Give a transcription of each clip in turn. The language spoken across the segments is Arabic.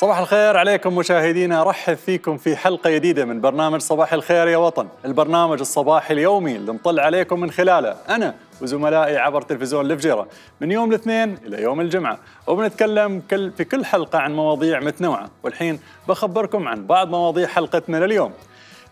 صباح الخير عليكم مشاهدينا رحب فيكم في حلقة جديدة من برنامج صباح الخير يا وطن البرنامج الصباحي اليومي اللي نطلع عليكم من خلاله أنا وزملائي عبر تلفزيون الفجيرة من يوم الاثنين إلى يوم الجمعة وبنتكلم كل في كل حلقة عن مواضيع متنوعة والحين بخبركم عن بعض مواضيع حلقتنا لليوم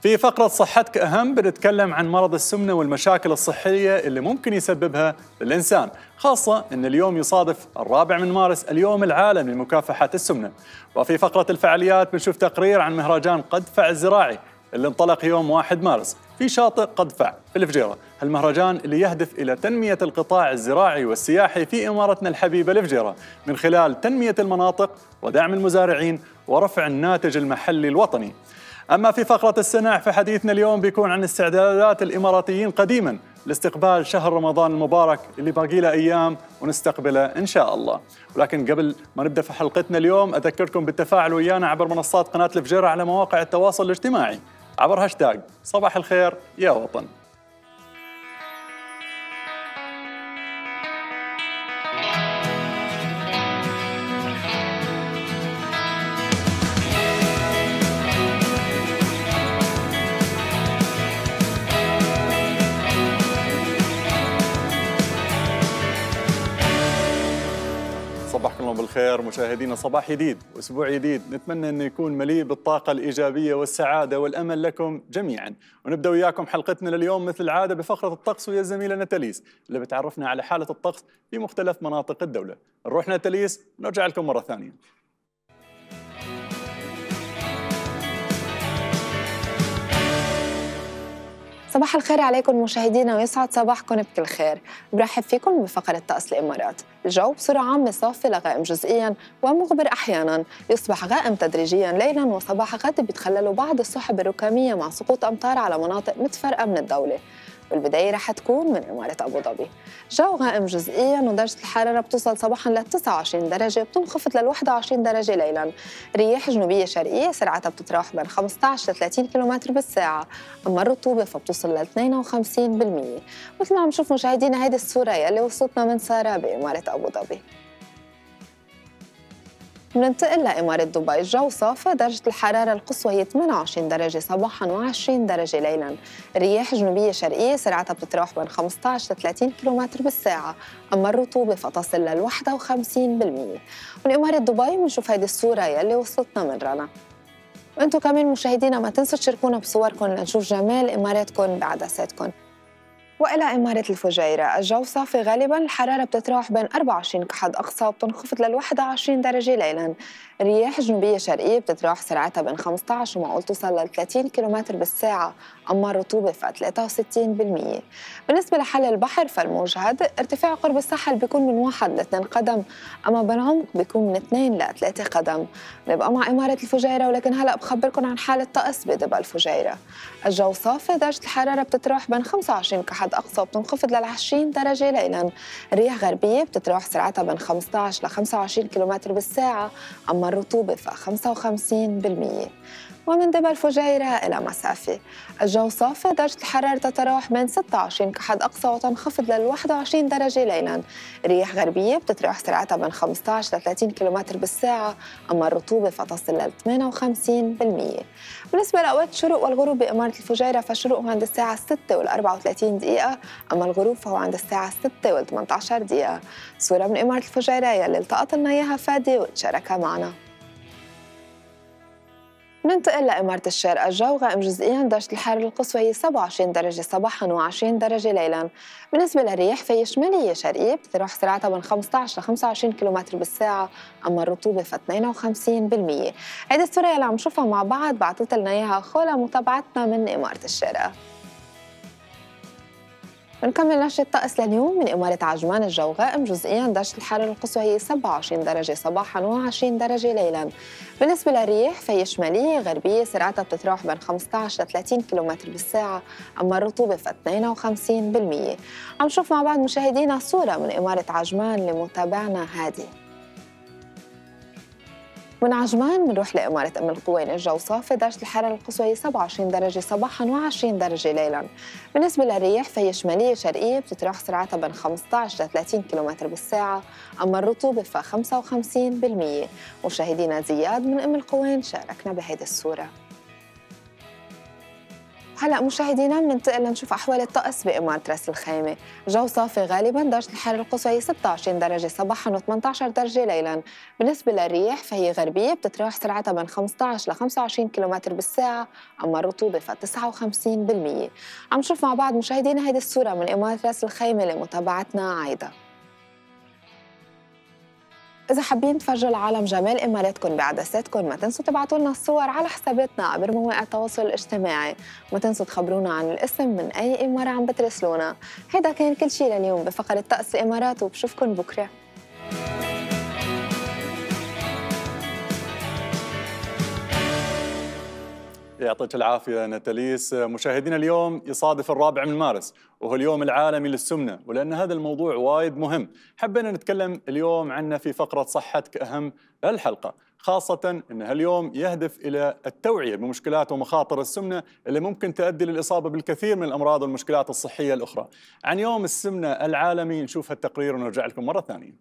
في فقرة صحتك أهم بنتكلم عن مرض السمنة والمشاكل الصحية اللي ممكن يسببها للإنسان خاصة أن اليوم يصادف الرابع من مارس اليوم العالمي لمكافحة السمنة وفي فقرة الفعاليات بنشوف تقرير عن مهرجان قدفع الزراعي اللي انطلق يوم 1 مارس في شاطئ قدفع في الفجيرة هالمهرجان اللي يهدف إلى تنمية القطاع الزراعي والسياحي في إمارتنا الحبيبة الفجيرة من خلال تنمية المناطق ودعم المزارعين ورفع الناتج المحلي الوطني أما في فقرة السنع فحديثنا اليوم بيكون عن استعدادات الإماراتيين قديما لاستقبال شهر رمضان المبارك اللي باقي له ايام ونستقبله ان شاء الله، ولكن قبل ما نبدا في حلقتنا اليوم اذكركم بالتفاعل ويانا عبر منصات قناه الفجيره على مواقع التواصل الاجتماعي عبر هاشتاج صباح الخير يا وطن. الخير مشاهدينا صباح جديد واسبوع جديد نتمنى انه يكون مليء بالطاقه الايجابيه والسعاده والامل لكم جميعا ونبدا وياكم حلقتنا لليوم مثل العاده بفقره الطقس ويا الزميله نتاليس اللي بتعرفنا على حاله الطقس في مختلف مناطق الدوله نروح نتاليس ونرجع لكم مره ثانيه صباح الخير عليكم مشاهدينا ويسعد صباحكم بكل خير برحب فيكم بفقرة طقس الإمارات الجو بسرعة عامة صافي لغائم جزئيا ومغبر أحيانا يصبح غائم تدريجيا ليلا وصباح غد بيتخللوا بعض السحب الركامية مع سقوط أمطار على مناطق متفرقة من الدولة والبداية رح تكون من إمارة أبو ظبي جو غائم جزئيا ودرجة الحرارة بتوصل صباحا ل 29 درجة بتنخفض لل 21 درجة ليلا رياح جنوبية شرقية سرعتها بتتراوح بين 15 ل 30 كم بالساعة أما الرطوبة فبتوصل ل 52% مثل ما عم نشوف مشاهدينا هيدي الصورة يلي وصلتنا من سارة بإمارة أبو ظبي بننتقل لإمارة دبي الجوصة فدرجة الحرارة القصوى هي 28 درجة صباحا و20 درجة ليلا رياح جنوبية شرقية سرعتها بتتراوح بين 15 ل 30 كم بالساعة أما الرطوبة فتصل لل 51% من إمارة دبي بنشوف هيدي الصورة يلي وصلتنا من رنا وانتم كمان مشاهدينا ما تنسوا تشاركونا بصوركم لنشوف جمال إماراتكم بعدساتكم والى اماره الفجيره، الجو صافي غالبا الحراره بتتراوح بين 24 كحد اقصى وبتنخفض لل 21 درجه ليلا، رياح جنوبيه شرقيه بتتراوح سرعتها بين 15 ومعقول توصل لل 30 كم بالساعه، اما الرطوبه ف 63%، بالنسبه لحل البحر فالموج هادئ، ارتفاع قرب الساحل بيكون من 1 ل 2 قدم، اما بالعمق بيكون من 2 ل 3 قدم، بنبقى مع اماره الفجيره ولكن هلا بخبركم عن حاله طقس بدبا الفجيره، الجو صافي درجة الحرارة بتتراوح بين 25 كحد أقصى وبتنخفض لل 20 درجة ليلا رياح غربية بتتراوح سرعتها بين 15 ل 25 كم بالساعة أما الرطوبة ف 55% ومن دبل الفجيرة إلى مسافة الجو صافي درجة الحرارة تتراوح بين 26 كحد أقصى وتنخفض لل 21 درجة ليلا رياح غربية بتتراوح سرعتها بين 15 ل 30 كم بالساعة أما الرطوبة فتصل لل 58% بالنسبة لأوقات الشروق والغروب بإمارة الفجيرة فالشروق هو عند الساعة 6 وال 34 دقيقة أما الغروب فهو عند الساعة 6 وال 18 دقيقة صورة من إمارة الفجيرة يلي التقط لنا إياها فادي وتشاركها معنا ننتقل لإمارة الشرق الجو غائم جزئيا درجة الحرارة القصوى هي 27 درجة صباحا و20 درجة ليلا بالنسبة للرياح فهي شمالية شرقية بتروح سرعتها من 15 ل 25 كم بالساعة أما الرطوبة ف 52% هيدي الصورة اللي عم نشوفها مع بعض بعثت لنا إياها خولة متابعتنا من إمارة الشرق نكمل نشرة الطقس لليوم من إمارة عجمان الجو غائم جزئيا درجة الحرارة القصوى هي 27 درجة صباحا و20 درجة ليلا بالنسبة للرياح فهي شمالية غربية سرعتها بتتراوح بين 15 ل 30 كم بالساعة أما الرطوبة ف 52% عم نشوف مع بعض مشاهدينا صورة من إمارة عجمان لمتابعنا هادي من عجمان بنروح لإمارة أم القوين الجو صافي درجة الحرارة القصوى هي 27 درجة صباحا و20 درجة ليلا بالنسبة للرياح فهي شمالية شرقية بتتراوح سرعتها بين 15 ل 30 كم بالساعة أما الرطوبة ف 55% مشاهدينا زياد من أم القوين شاركنا بهيدي الصورة هلا مشاهدينا بننتقل لنشوف احوال الطقس باماره راس الخيمه، جو صافي غالبا درجه الحراره القصوى هي 26 درجه صباحا و18 درجه ليلا، بالنسبه للرياح فهي غربيه بتتراوح سرعتها من 15 ل 25 كم بالساعه، اما الرطوبه ف 59%. عم نشوف مع بعض مشاهدينا هذه الصوره من اماره راس الخيمه لمتابعتنا عايده. إذا حابين تفرجوا العالم جمال إماراتكم بعدساتكم ما تنسوا تبعتوا لنا الصور على حساباتنا عبر مواقع التواصل الاجتماعي ما تنسوا تخبرونا عن الاسم من أي إمارة عم بترسلونا هيدا كان كل شيء لليوم بفقرة طقس الإمارات وبشوفكم بكره يعطيك العافيه نتاليس مشاهدينا اليوم يصادف الرابع من مارس وهو اليوم العالمي للسمنه ولان هذا الموضوع وايد مهم حبينا نتكلم اليوم عنه في فقره صحتك اهم الحلقه خاصة أن اليوم يهدف إلى التوعية بمشكلات ومخاطر السمنة اللي ممكن تؤدي للإصابة بالكثير من الأمراض والمشكلات الصحية الأخرى عن يوم السمنة العالمي نشوف هالتقرير ونرجع لكم مرة ثانية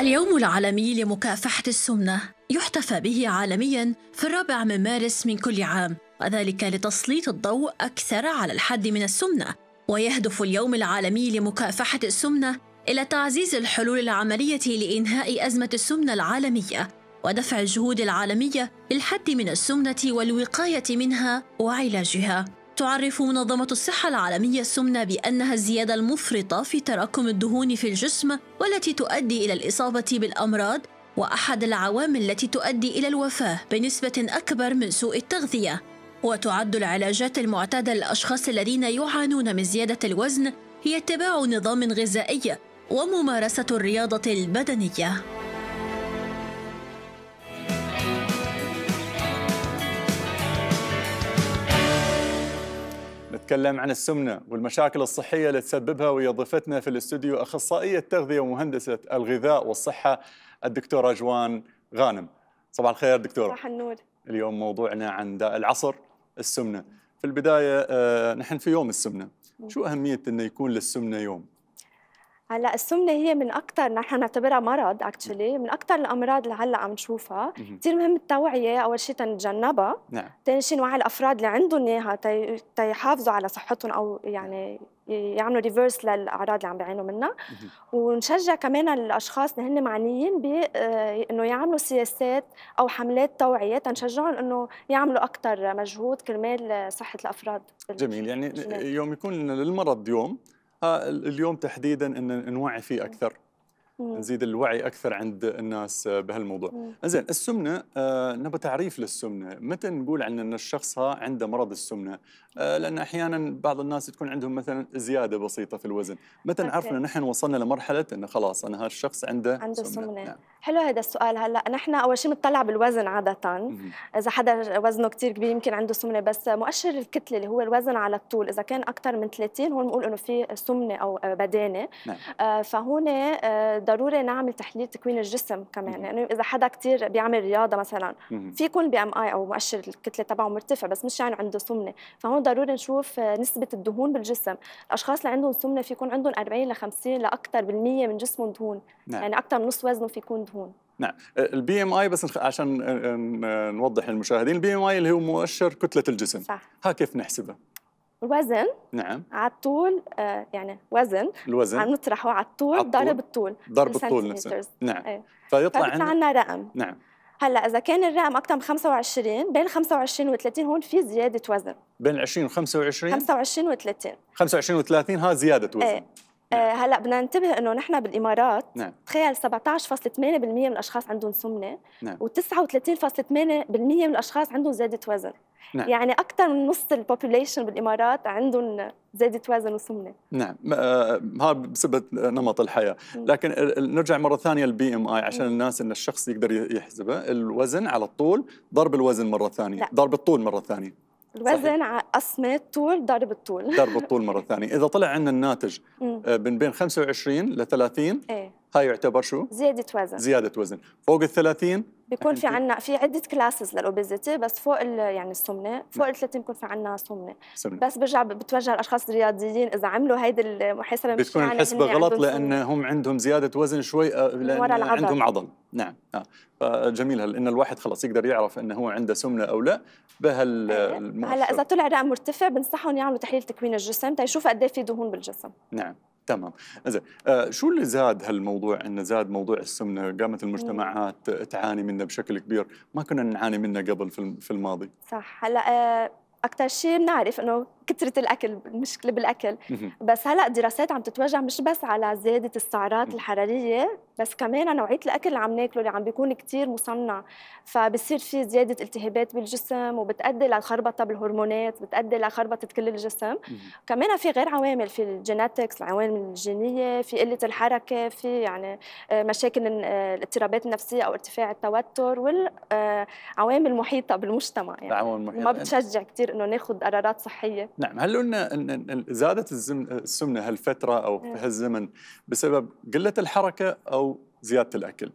اليوم العالمي لمكافحة السمنة يحتفى به عالميا في الرابع من مارس من كل عام وذلك لتسليط الضوء أكثر على الحد من السمنة ويهدف اليوم العالمي لمكافحة السمنة إلى تعزيز الحلول العملية لإنهاء أزمة السمنة العالمية ودفع الجهود العالمية للحد من السمنة والوقاية منها وعلاجها تعرف منظمة الصحة العالمية السمنة بأنها الزيادة المفرطة في تراكم الدهون في الجسم والتي تؤدي إلى الإصابة بالأمراض وأحد العوامل التي تؤدي إلى الوفاة بنسبة أكبر من سوء التغذية وتعد العلاجات المعتادة للأشخاص الذين يعانون من زيادة الوزن هي اتباع نظام غذائي وممارسة الرياضة البدنية نتكلم عن السمنه والمشاكل الصحيه اللي تسببها ويا ضيفتنا في الاستوديو اخصائيه تغذيه ومهندسه الغذاء والصحه الدكتوره جوان غانم. صباح الخير دكتوره. صباح النور. اليوم موضوعنا عن داء العصر السمنه. في البدايه آه، نحن في يوم السمنه. شو اهميه أن يكون للسمنه يوم؟ هلا السمنه هي من اكثر نحن نعتبرها مرض اكشلي نعم. من اكثر الامراض اللي هلا عم نشوفها كثير مهم التوعيه اول شيء تنتجنبها نعم ثاني شيء نوعي الافراد اللي عندهم اياها تيحافظوا على صحتهم او يعني نعم. يعملوا ريفيرس للاعراض اللي عم بيعانوا منها ونشجع كمان الاشخاص اللي هن معنيين ب آه، انه يعملوا سياسات او حملات توعيه تنشجعهم انه يعملوا اكثر مجهود كرمال صحه الافراد جميل يعني يوم يكون للمرض يوم آه، اليوم تحديدا ان نوعي فيه اكثر نزيد الوعي اكثر عند الناس آه، بهالموضوع زين السمنه آه، نبى تعريف للسمنه متى نقول عن ان الشخص ها عنده مرض السمنه آه، لان احيانا بعض الناس تكون عندهم مثلا زياده بسيطه في الوزن متى نعرف ان نحن وصلنا لمرحله انه خلاص انا هالشخص عنده عنده سمنه, سمنة. نعم. حلو هذا السؤال هلا نحن اول شيء بنطلع بالوزن عاده اذا حدا وزنه كثير كبير يمكن عنده سمنه بس مؤشر الكتله اللي هو الوزن على الطول اذا كان اكثر من 30 هون بنقول انه في سمنه او بدانه نعم. فهون ضروري نعمل تحليل تكوين الجسم كمان لانه يعني اذا حدا كثير بيعمل رياضه مثلا في يكون بي ام اي او مؤشر الكتله تبعه مرتفع بس مش يعني عنده سمنه فهون ضروري نشوف نسبه الدهون بالجسم الاشخاص اللي عندهم سمنه في يكون عندهم 40 ل 50 لاكثر بالميه من جسمهم دهون نعم. يعني اكثر من نص وزنه في يكون دهون نعم البي ام اي بس عشان نوضح للمشاهدين البي ام اي اللي هو مؤشر كتله الجسم صح ها كيف نحسبه وزن نعم على الطول آه، يعني وزن الوزن عم نطرحه على الطول ضرب الطول ضرب الطول نفسه نعم ايه. فيطلع, عندنا عندنا رقم نعم هلا اذا كان الرقم اكثر من 25 بين 25 و30 هون في زياده وزن بين 20 و 25 25 و 30 25 و 30 ها زياده وزن ايه. نعم. آه، هلا بدنا ننتبه انه نحن بالامارات نعم. تخيل 17.8% من الاشخاص عندهم سمنه نعم. و39.8% من الاشخاص عندهم زياده وزن نعم. يعني اكثر من نص البوبوليشن بالامارات عندهم زياده وزن وسمنه نعم آه، هذا بسبب نمط الحياه لكن نرجع مره ثانيه للبي ام اي عشان الناس ان الشخص يقدر يحسبه الوزن على الطول ضرب الوزن مره ثانيه لا. ضرب الطول مره ثانيه الوزن على قسم الطول ضرب الطول ضرب الطول مره ثانيه اذا طلع عندنا الناتج من آه، بين 25 ل 30 ايه هاي يعتبر شو زياده وزن زياده وزن فوق ال 30 بيكون في عندنا في عده كلاسز للاوبيزيتي بس فوق يعني السمنه فوق نعم. ال 30 بيكون في عندنا سمنه بس برجع بتوجه الاشخاص الرياضيين اذا عملوا هيدي المحاسبه مش بتكون الحسبه غلط لان هم عندهم زياده وزن شوي آه، لان عندهم عضل نعم آه. فجميل هل ان الواحد خلاص يقدر يعرف انه هو عنده سمنه او لا بهال إيه. هلا اذا طلع رقم مرتفع بنصحهم يعملوا تحليل تكوين الجسم تيشوفوا قد ايه في دهون بالجسم نعم تمام زين آه شو اللي زاد هالموضوع انه زاد موضوع السمنه قامت المجتمعات تعاني منه بشكل كبير ما كنا نعاني منه قبل في الماضي صح هلا آه، اكثر شيء بنعرف انه كثره الاكل المشكله بالاكل بس هلا دراسات عم تتوجه مش بس على زياده السعرات الحراريه بس كمان نوعيه الاكل اللي عم ناكله اللي عم بيكون كثير مصنع فبصير في زياده التهابات بالجسم وبتادي لخربطه بالهرمونات بتادي لخربطه كل الجسم كمان في غير عوامل في الجيناتكس العوامل الجينيه في قله الحركه في يعني آه، مشاكل آه، الاضطرابات النفسيه او ارتفاع التوتر والعوامل آه، المحيطه بالمجتمع يعني ما بتشجع كثير انه ناخذ قرارات صحيه نعم هل قلنا ان زادت السمنه هالفتره او في إيه. هالزمن بسبب قله الحركه او زياده الاكل؟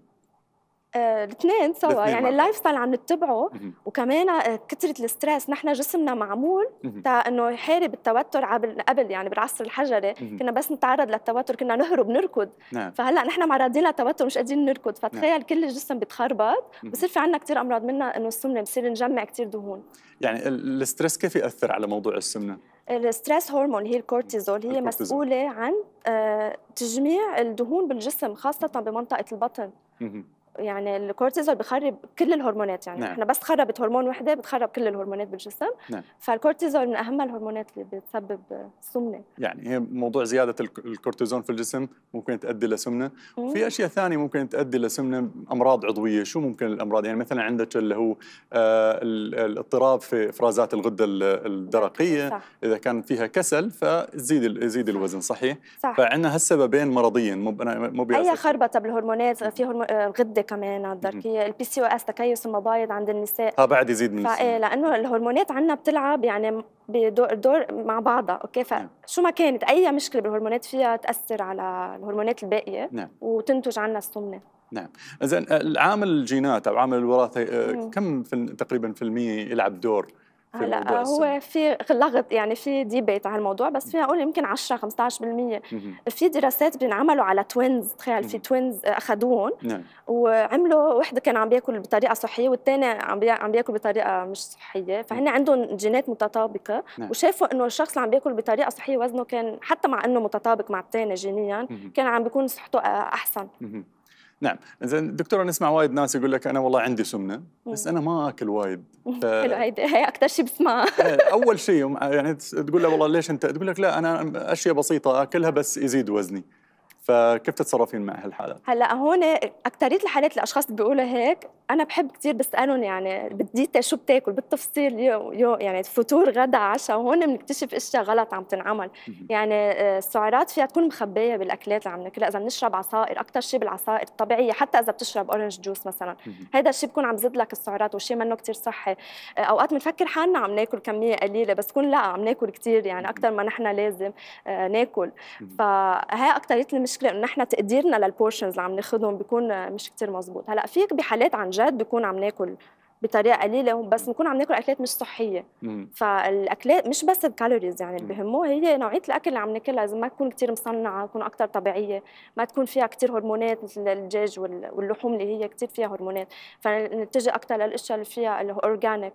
آه، الاثنين سوا يعني اللايف ستايل عم نتبعه وكمان آه، كثره الستريس نحن جسمنا معمول تا انه يحارب التوتر قبل يعني بالعصر الحجري كنا بس نتعرض للتوتر كنا نهرب نركض نعم. فهلا نحن معرضين للتوتر مش قادرين نركض نعم. فتخيل نعم. كل الجسم بيتخربط بصير في عندنا كثير امراض منها انه السمنه بصير نجمع كثير دهون يعني الستريس كيف ياثر على موضوع السمنه الستريس هرمون هي الكورتيزول هي الكورتيزول. مسؤوله عن آه، تجميع الدهون بالجسم خاصه بمنطقه البطن يعني الكورتيزول بخرب كل الهرمونات يعني نعم. احنا بس خربت هرمون وحده بتخرب كل الهرمونات بالجسم نعم. فالكورتيزول من اهم الهرمونات اللي بتسبب السمنه يعني هي موضوع زياده الكورتيزون في الجسم ممكن تؤدي لسمنه وفي اشياء ثانيه ممكن تؤدي لسمنه امراض عضويه شو ممكن الامراض يعني مثلا عندك اللي هو آه، الاضطراب في افرازات الغده الدرقيه صح. اذا كان فيها كسل فزيد يزيد الوزن صحيح صح. فعندنا هالسببين مرضيين مو مو اي خربطه بالهرمونات في هرمون الغده آه، كمان الدركيه البي سي او اس تكيس المبايض عند النساء اه بعد يزيد من فايه لانه الهرمونات عندنا بتلعب يعني بدور دور مع بعضها اوكي فشو نعم. ما كانت اي مشكله بالهرمونات فيها تاثر على الهرمونات الباقيه نعم. وتنتج عنا السمنه نعم اذا العامل آه، الجينات او عامل الوراثه آه، كم في تقريبا في المية يلعب دور هلا هو في لغط يعني في ديبيت على الموضوع بس فينا نقول يمكن 10 15% في دراسات بينعملوا على توينز تخيل في توينز اخذوهم نعم. وعملوا وحده كان عم بياكل بطريقه صحيه والثاني عم عم بياكل بطريقه مش صحيه فهن نعم. عندهم جينات متطابقه نعم. وشافوا انه الشخص اللي عم بياكل بطريقه صحيه وزنه كان حتى مع انه متطابق مع الثاني جينيا كان عم بيكون صحته احسن نعم زين دكتوره نسمع وايد ناس يقول لك انا والله عندي سمنه بس انا ما اكل وايد ف... وايد هي اكثر شيء بسمع إيه، اول شيء يعني تقول له والله ليش انت تقول لك لا انا اشياء بسيطه اكلها بس يزيد وزني فكيف تتصرفين مع هالحالات؟ هلا هون اكثريه الحالات الاشخاص بيقولوا هيك انا بحب كثير بسالهم يعني بديت شو بتاكل بالتفصيل يو يو يعني فطور غدا عشاء وهون بنكتشف اشياء غلط عم تنعمل يعني آه، السعرات فيها تكون مخبيه بالاكلات اللي عم ناكلها اذا بنشرب عصائر اكثر شيء بالعصائر الطبيعيه حتى اذا بتشرب اورنج جوس مثلا هذا الشيء بكون عم زد لك السعرات وشيء منه كثير صحي آه، اوقات بنفكر حالنا عم ناكل كميه قليله بس كون لا عم ناكل كثير يعني اكثر ما نحن لازم آه، ناكل فهي اكثريه المشكله انه نحن تقديرنا للبورشنز اللي عم ناخذهم بيكون مش كثير مزبوط هلا فيك بحالات عن جد بيكون عم ناكل بطريقه قليله بس نكون عم ناكل اكلات مش صحيه مم. فالاكلات مش بس الكالوريز يعني اللي بهمه هي نوعيه الاكل اللي عم ناكلها لازم ما تكون كثير مصنعه تكون اكثر طبيعيه ما تكون فيها كثير هرمونات مثل الدجاج واللحوم اللي هي كثير فيها هرمونات فنتجه اكثر للاشياء اللي فيها الاورجانيك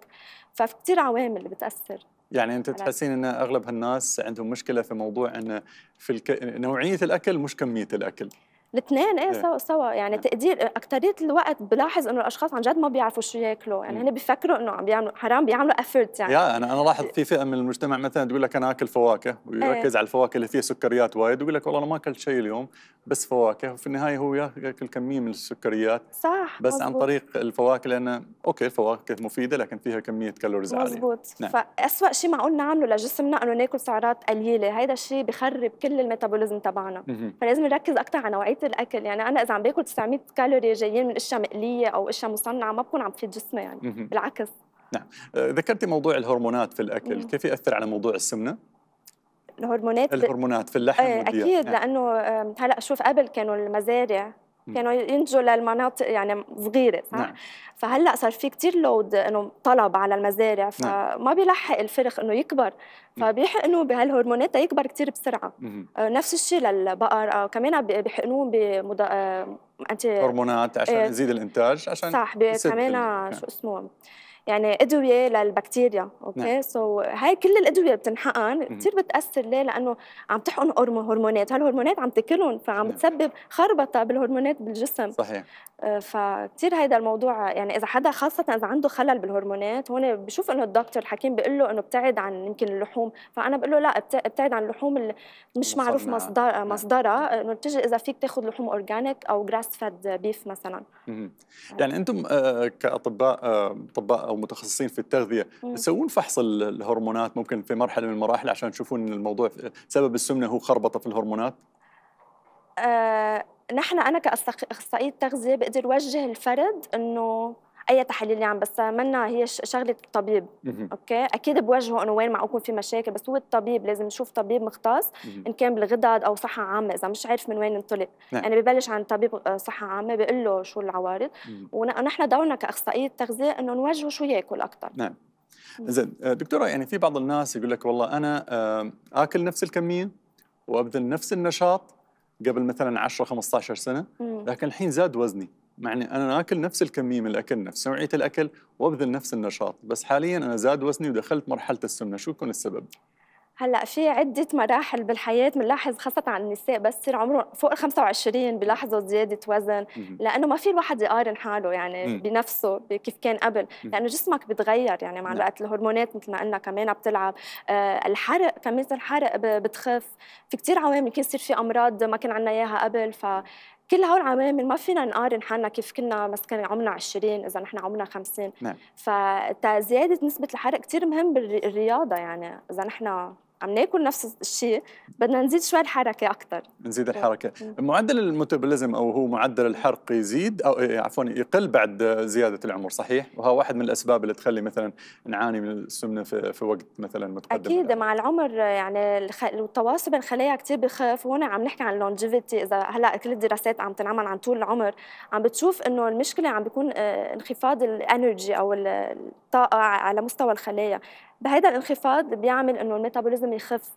ففي كثير عوامل بتاثر يعني انت تحسين ان اغلب هالناس عندهم مشكله في موضوع ان في الك... نوعيه الاكل مش كميه الاكل الاثنين إيه،, ايه سوا سوا يعني إيه. تقدير اكثريه الوقت بلاحظ انه الاشخاص عن جد ما بيعرفوا شو ياكلوا يعني هن بيفكروا انه عم بيعملوا حرام بيعملوا افورت يعني يا انا انا لاحظ في فئه من المجتمع مثلا تقول لك انا اكل فواكه إيه. ويركز ايه. على الفواكه اللي فيها سكريات وايد ويقول لك والله انا ما اكلت شيء اليوم بس فواكه وفي النهايه هو ياكل كميه من السكريات صح بس مزبوط. عن طريق الفواكه لانه اوكي الفواكه مفيده لكن فيها كميه كالوريز عاليه مزبوط نعم. فاسوء شيء معقول نعمله لجسمنا انه ناكل سعرات قليله هذا الشيء بخرب كل الميتابوليزم تبعنا فلازم نركز اكثر على نوعيه كميه الاكل يعني انا اذا عم باكل 900 كالوري جايين من اشياء مقليه او اشياء مصنعه ما بكون عم تفيد جسمي يعني بالعكس نعم آه، ذكرتي موضوع الهرمونات في الاكل مم. كيف ياثر على موضوع السمنه الهرمونات الهرمونات في اللحم ايه اكيد نعم. لانه هلا شوف قبل كانوا المزارع كانوا ينتجوا للمناطق يعني صغيره صح؟ نعم. فهلا صار في كثير لود انه طلب على المزارع فما نعم. بيلحق الفرخ انه يكبر فبيحقنوا بهالهرمونات يكبر كثير بسرعه آه، نفس الشيء للبقر آه، كمان بيحقنوه بمد... آه، انت هرمونات عشان إيه، يزيد الانتاج عشان صح كمان شو اسمه يعني ادويه للبكتيريا اوكي نعم. سو so, هاي كل الادويه بتنحقن كثير بتاثر ليه لانه عم تحقن هرمونات هالهرمونات عم تاكلهم فعم نعم. تسبب خربطه بالهرمونات بالجسم صحيح آه، فكتير هيدا الموضوع يعني اذا حدا خاصه اذا عنده خلل بالهرمونات هون بشوف انه الدكتور الحكيم بيقول له انه ابتعد عن يمكن اللحوم فانا بقول له لا ابتعد عن اللحوم اللي مش معروف مصدر نعم. مصدرها انه بتجي اذا فيك تاخذ لحوم اورجانيك او جراس فيد بيف مثلا آه. يعني انتم آه، كاطباء اطباء او متخصصين في التغذيه تسوون فحص الهرمونات ممكن في مرحله من المراحل عشان تشوفون الموضوع سبب السمنه هو خربطه في الهرمونات أه نحن انا كاخصائيه تغذيه بقدر وجه الفرد انه اي تحاليل يعني بس منا هي شغله الطبيب اوكي اكيد بوجهه انه وين معقول في مشاكل بس هو الطبيب لازم نشوف طبيب مختص ان كان بالغدد او صحه عامه اذا مش عارف من وين انطلق نعم. يعني ببلش عن طبيب آه، صحه عامه بقول له شو العوارض ونحن دورنا كاخصائيه تغذيه انه نوجهه شو ياكل اكثر نعم زين آه، دكتوره يعني في بعض الناس يقول لك والله انا اكل نفس الكميه وابذل نفس النشاط قبل مثلا 10 15 سنه لكن الحين زاد وزني معني اني انا اكل نفس الكميه من الاكل نفس نوعيه الاكل وابذل نفس النشاط بس حاليا انا زاد وزني ودخلت مرحله السمنه شو يكون السبب هلا في عده مراحل بالحياه بنلاحظ خاصه عن النساء بس يصير عمرهم فوق ال 25 بيلاحظوا زياده وزن لانه ما في الواحد يقارن حاله يعني بنفسه كيف كان قبل لانه جسمك بتغير يعني مع نعم. الوقت الهرمونات مثل ما قلنا كمان بتلعب آه الحرق كميه الحرق بتخف في كثير عوامل كان يصير في امراض ما كان عندنا اياها قبل ف كل هول العوامل ما فينا نقارن حالنا كيف كنا مثلا عمرنا 20 اذا نحن عمرنا 50 نعم. فزياده نسبه الحرق كثير مهم بالرياضه يعني اذا نحن عم ناكل نفس الشيء بدنا نزيد شوي الحركه اكثر نزيد الحركه معدل الميتابوليزم او هو معدل الحرق يزيد او إيه، عفوا يقل بعد زياده العمر صحيح وهو واحد من الاسباب اللي تخلي مثلا نعاني من السمنه في, في وقت مثلا متقدم اكيد مع العمر يعني التواصل بين الخلايا كثير بخف وهون عم نحكي عن اللونجيفيتي اذا هلا كل الدراسات عم تنعمل عن طول العمر عم بتشوف انه المشكله عم بيكون آه، انخفاض الانرجي او الطاقه على مستوى الخلايا بهيدا الانخفاض بيعمل انه الميتابوليزم يخف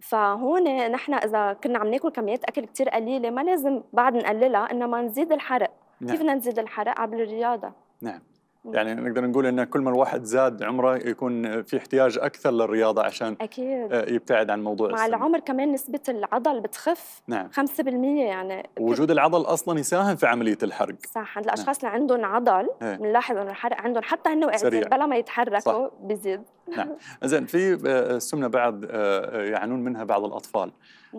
فهون نحن اذا كنا عم ناكل كميات اكل كثير قليله ما لازم بعد نقللها انما نزيد الحرق نعم. كيف بدنا نزيد الحرق عبر الرياضه نعم يعني نقدر نقول ان كل ما الواحد زاد عمره يكون في احتياج اكثر للرياضه عشان اكيد آه، يبتعد عن موضوع مع السن. العمر كمان نسبه العضل بتخف نعم 5% يعني وجود العضل اصلا يساهم في عمليه الحرق صح عند نعم. الاشخاص نعم. اللي عندهم عضل إيه. بنلاحظ انه الحرق عندهم حتى انه واقفين بلا ما يتحركوا بيزيد نعم زين في السمنه آه، بعد آه، آه، يعانون منها بعض الاطفال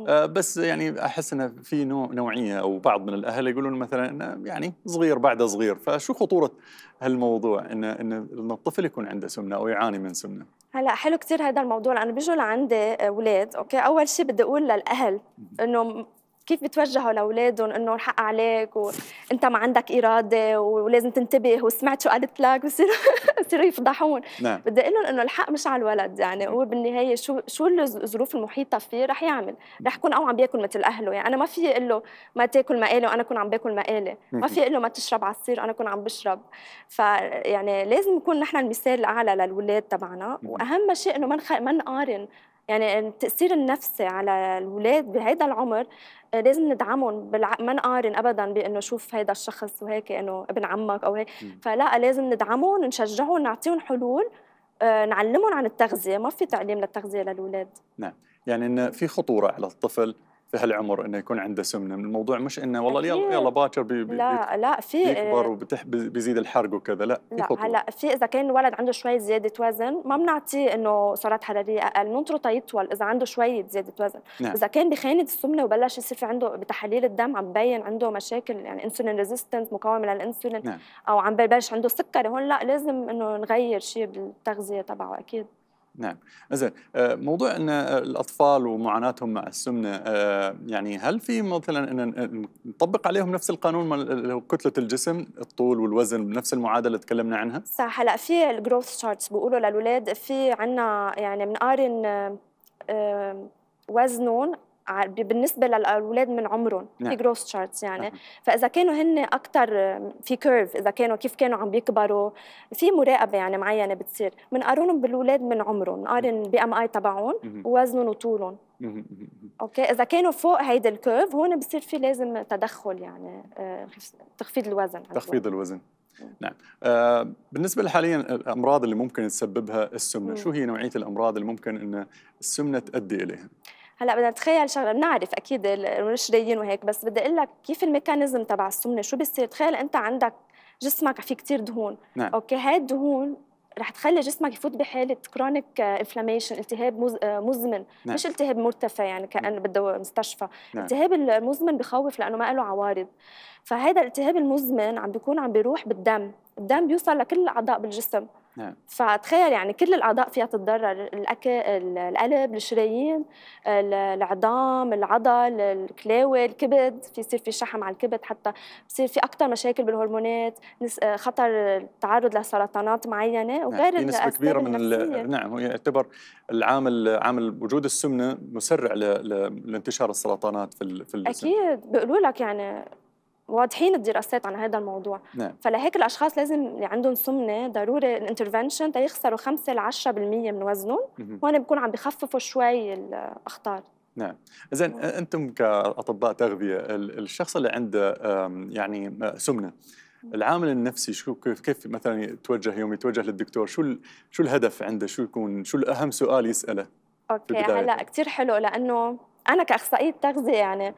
بس يعني احس انه في نوع نوعيه او بعض من الاهل يقولون مثلا انه يعني صغير بعده صغير فشو خطوره هالموضوع ان ان الطفل يكون عنده سمنه او يعاني من سمنه هلا حلو كثير هذا الموضوع لانه بيجوا لعندي اولاد اوكي اول شيء بدي اقول للاهل انه كيف بتوجهوا لاولادهم انه الحق عليك وانت ما عندك اراده ولازم تنتبه وسمعت شو قالت لك بصيروا بصيروا يفضحون نعم. بدي اقول لهم انه الحق مش على الولد يعني هو بالنهايه شو شو الظروف المحيطه فيه رح يعمل رح يكون او عم بياكل مثل اهله يعني انا ما في اقول له ما تاكل مقالي وانا اكون عم باكل مقالي ما في اقول له ما تشرب عصير وانا اكون عم بشرب فيعني لازم نكون نحن المثال الاعلى للاولاد تبعنا واهم شيء انه ما ما نقارن يعني التاثير النفسي على الاولاد بهيدا العمر آه، لازم ندعمهم بالع... ما نقارن ابدا بانه شوف هيدا الشخص وهيك انه ابن عمك او هيك فلا لازم ندعمهم نشجعهم نعطيهم حلول آه، نعلمهم عن التغذيه ما في تعليم للتغذيه للاولاد نعم يعني إن في خطوره على الطفل في هالعمر انه يكون عنده سمنه، الموضوع مش انه والله يلا يلا باكر بي بي لا لا في بيكبر آه، وبتح بيزيد الحرق وكذا لا لا هلا في اذا كان الولد عنده شوي زياده وزن ما بنعطيه انه سعرات حراريه اقل، بننطره يطول اذا عنده شويه زياده وزن، نعم. اذا كان بخانه السمنه وبلش يصير في عنده بتحاليل الدم عم ببين عنده مشاكل يعني انسولين ريزيستنت مقاومه للانسولين نعم. او عم ببلش عنده سكري هون لا لازم انه نغير شيء بالتغذيه تبعه اكيد نعم زين آه، موضوع ان آه، الاطفال ومعاناتهم مع السمنه آه، يعني هل في مثلا ان نطبق عليهم نفس القانون مال كتله الجسم الطول والوزن بنفس المعادله تكلمنا عنها صح هلا في الجروث شارتس بيقولوا للاولاد في عندنا يعني بنقارن وزنهم بالنسبه للاولاد من عمرهم نعم. في جروث شارتس يعني نعم. فاذا كانوا هن اكثر في كيرف اذا كانوا كيف كانوا عم بيكبروا في مراقبه يعني معينه بتصير بنقارنهم بالاولاد من عمرهم نقارن بي ام اي تبعهم ووزنهم وطولهم اوكي اذا كانوا فوق هيدا الكيرف هون بصير في لازم تدخل يعني آه، تخفيض الوزن تخفيض الوزن نعم آه بالنسبة حاليا آه، الأمراض اللي ممكن تسببها السمنة مم. شو هي نوعية الأمراض اللي ممكن أن السمنة تؤدي إليها؟ هلا بدنا نتخيل شغله بنعرف اكيد مش جايين وهيك بس بدي اقول لك كيف الميكانيزم تبع السمنه شو بيصير تخيل انت عندك جسمك في كثير دهون نعم. اوكي هاي الدهون رح تخلي جسمك يفوت بحاله كرونيك انفلاميشن آه، التهاب آه، مزمن نعم. مش التهاب مرتفع يعني كان نعم. بده مستشفى نعم. التهاب المزمن بخوف لانه ما له عوارض فهذا الالتهاب المزمن عم بيكون عم بيروح بالدم الدم بيوصل لكل الاعضاء بالجسم نعم. فتخيل يعني كل الاعضاء فيها تتضرر الاكل القلب الشرايين العظام العضل الكلاوي الكبد في يصير في شحم على الكبد حتى بصير في اكثر مشاكل بالهرمونات خطر التعرض لسرطانات معينه نعم، وغير نعم. نسبه كبيره من نعم هو يعتبر العامل عامل وجود السمنه مسرع لانتشار السرطانات في في الجسم اكيد بيقولوا لك يعني واضحين الدراسات عن هذا الموضوع نعم. فلهيك الاشخاص لازم اللي عندهم سمنه ضروري الانترفنشن تيخسروا 5 ل 10% من وزنهم هون بكون عم بخففوا شوي الاخطار نعم اذا نعم. انتم كاطباء تغذيه الشخص اللي عنده يعني سمنه العامل النفسي شو كيف كيف مثلا يتوجه يوم يتوجه للدكتور شو شو الهدف عنده شو يكون شو الاهم سؤال يساله اوكي هلا كثير حلو لانه انا كاخصائيه تغذيه يعني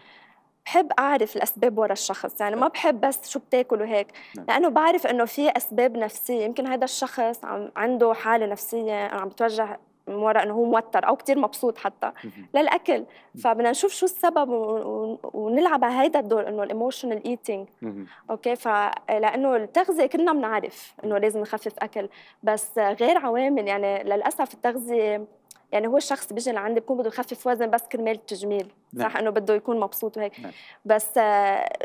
بحب اعرف الاسباب ورا الشخص يعني ما نعم. بحب بس شو بتاكل وهيك نعم. لانه بعرف انه في اسباب نفسيه يمكن هذا الشخص عم عنده حاله نفسيه عم بتوجه من وراء انه هو موتر او كثير مبسوط حتى للاكل فبدنا نشوف شو السبب ونلعب على هيدا الدور انه الايموشنال ايتينج اوكي فلانه التغذيه كلنا بنعرف انه لازم نخفف اكل بس غير عوامل يعني للاسف التغذيه يعني هو الشخص بيجي لعندي بكون بده يخفف وزن بس كرمال التجميل نعم. صح انه بده يكون مبسوط وهيك نعم. بس آه،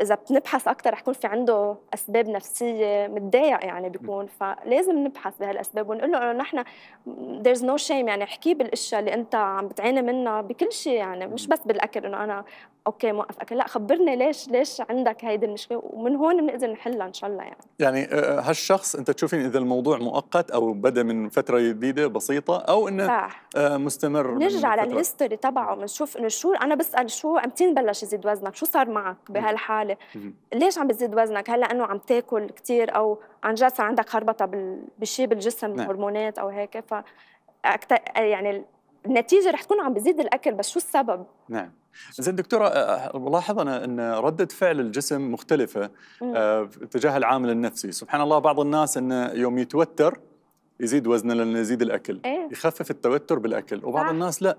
اذا بنبحث اكثر رح يكون في عنده اسباب نفسيه متضايق يعني بيكون نعم. فلازم نبحث بهالاسباب ونقول له انه نحن ذيرز نو شيم يعني احكيه بالاشياء اللي انت عم بتعاني منها بكل شيء يعني مش نعم. بس بالاكل انه انا اوكي موقف اكل لا خبرني ليش ليش عندك هيدي المشكله ومن هون بنقدر نحلها ان شاء الله يعني يعني آه، آه، هالشخص انت تشوفين اذا الموضوع مؤقت او بدا من فتره جديده بسيطه او انه صح. مستمر نرجع من للهيستوري تبعه بنشوف انه شو انا بسال شو امتين بلش يزيد وزنك شو صار معك بهالحاله ليش عم بتزيد وزنك هل لانه عم تاكل كثير او عن جد صار عندك خربطه بشيء بالجسم نعم. هرمونات او هيك ف يعني النتيجه رح تكون عم بزيد الاكل بس شو السبب نعم زين دكتوره أه، أه، لاحظ انا ان رده فعل الجسم مختلفه أه، تجاه العامل النفسي سبحان الله بعض الناس انه يوم يتوتر يزيد وزنه لانه يزيد الاكل إيه؟ يخفف التوتر بالاكل وبعض صح. الناس لا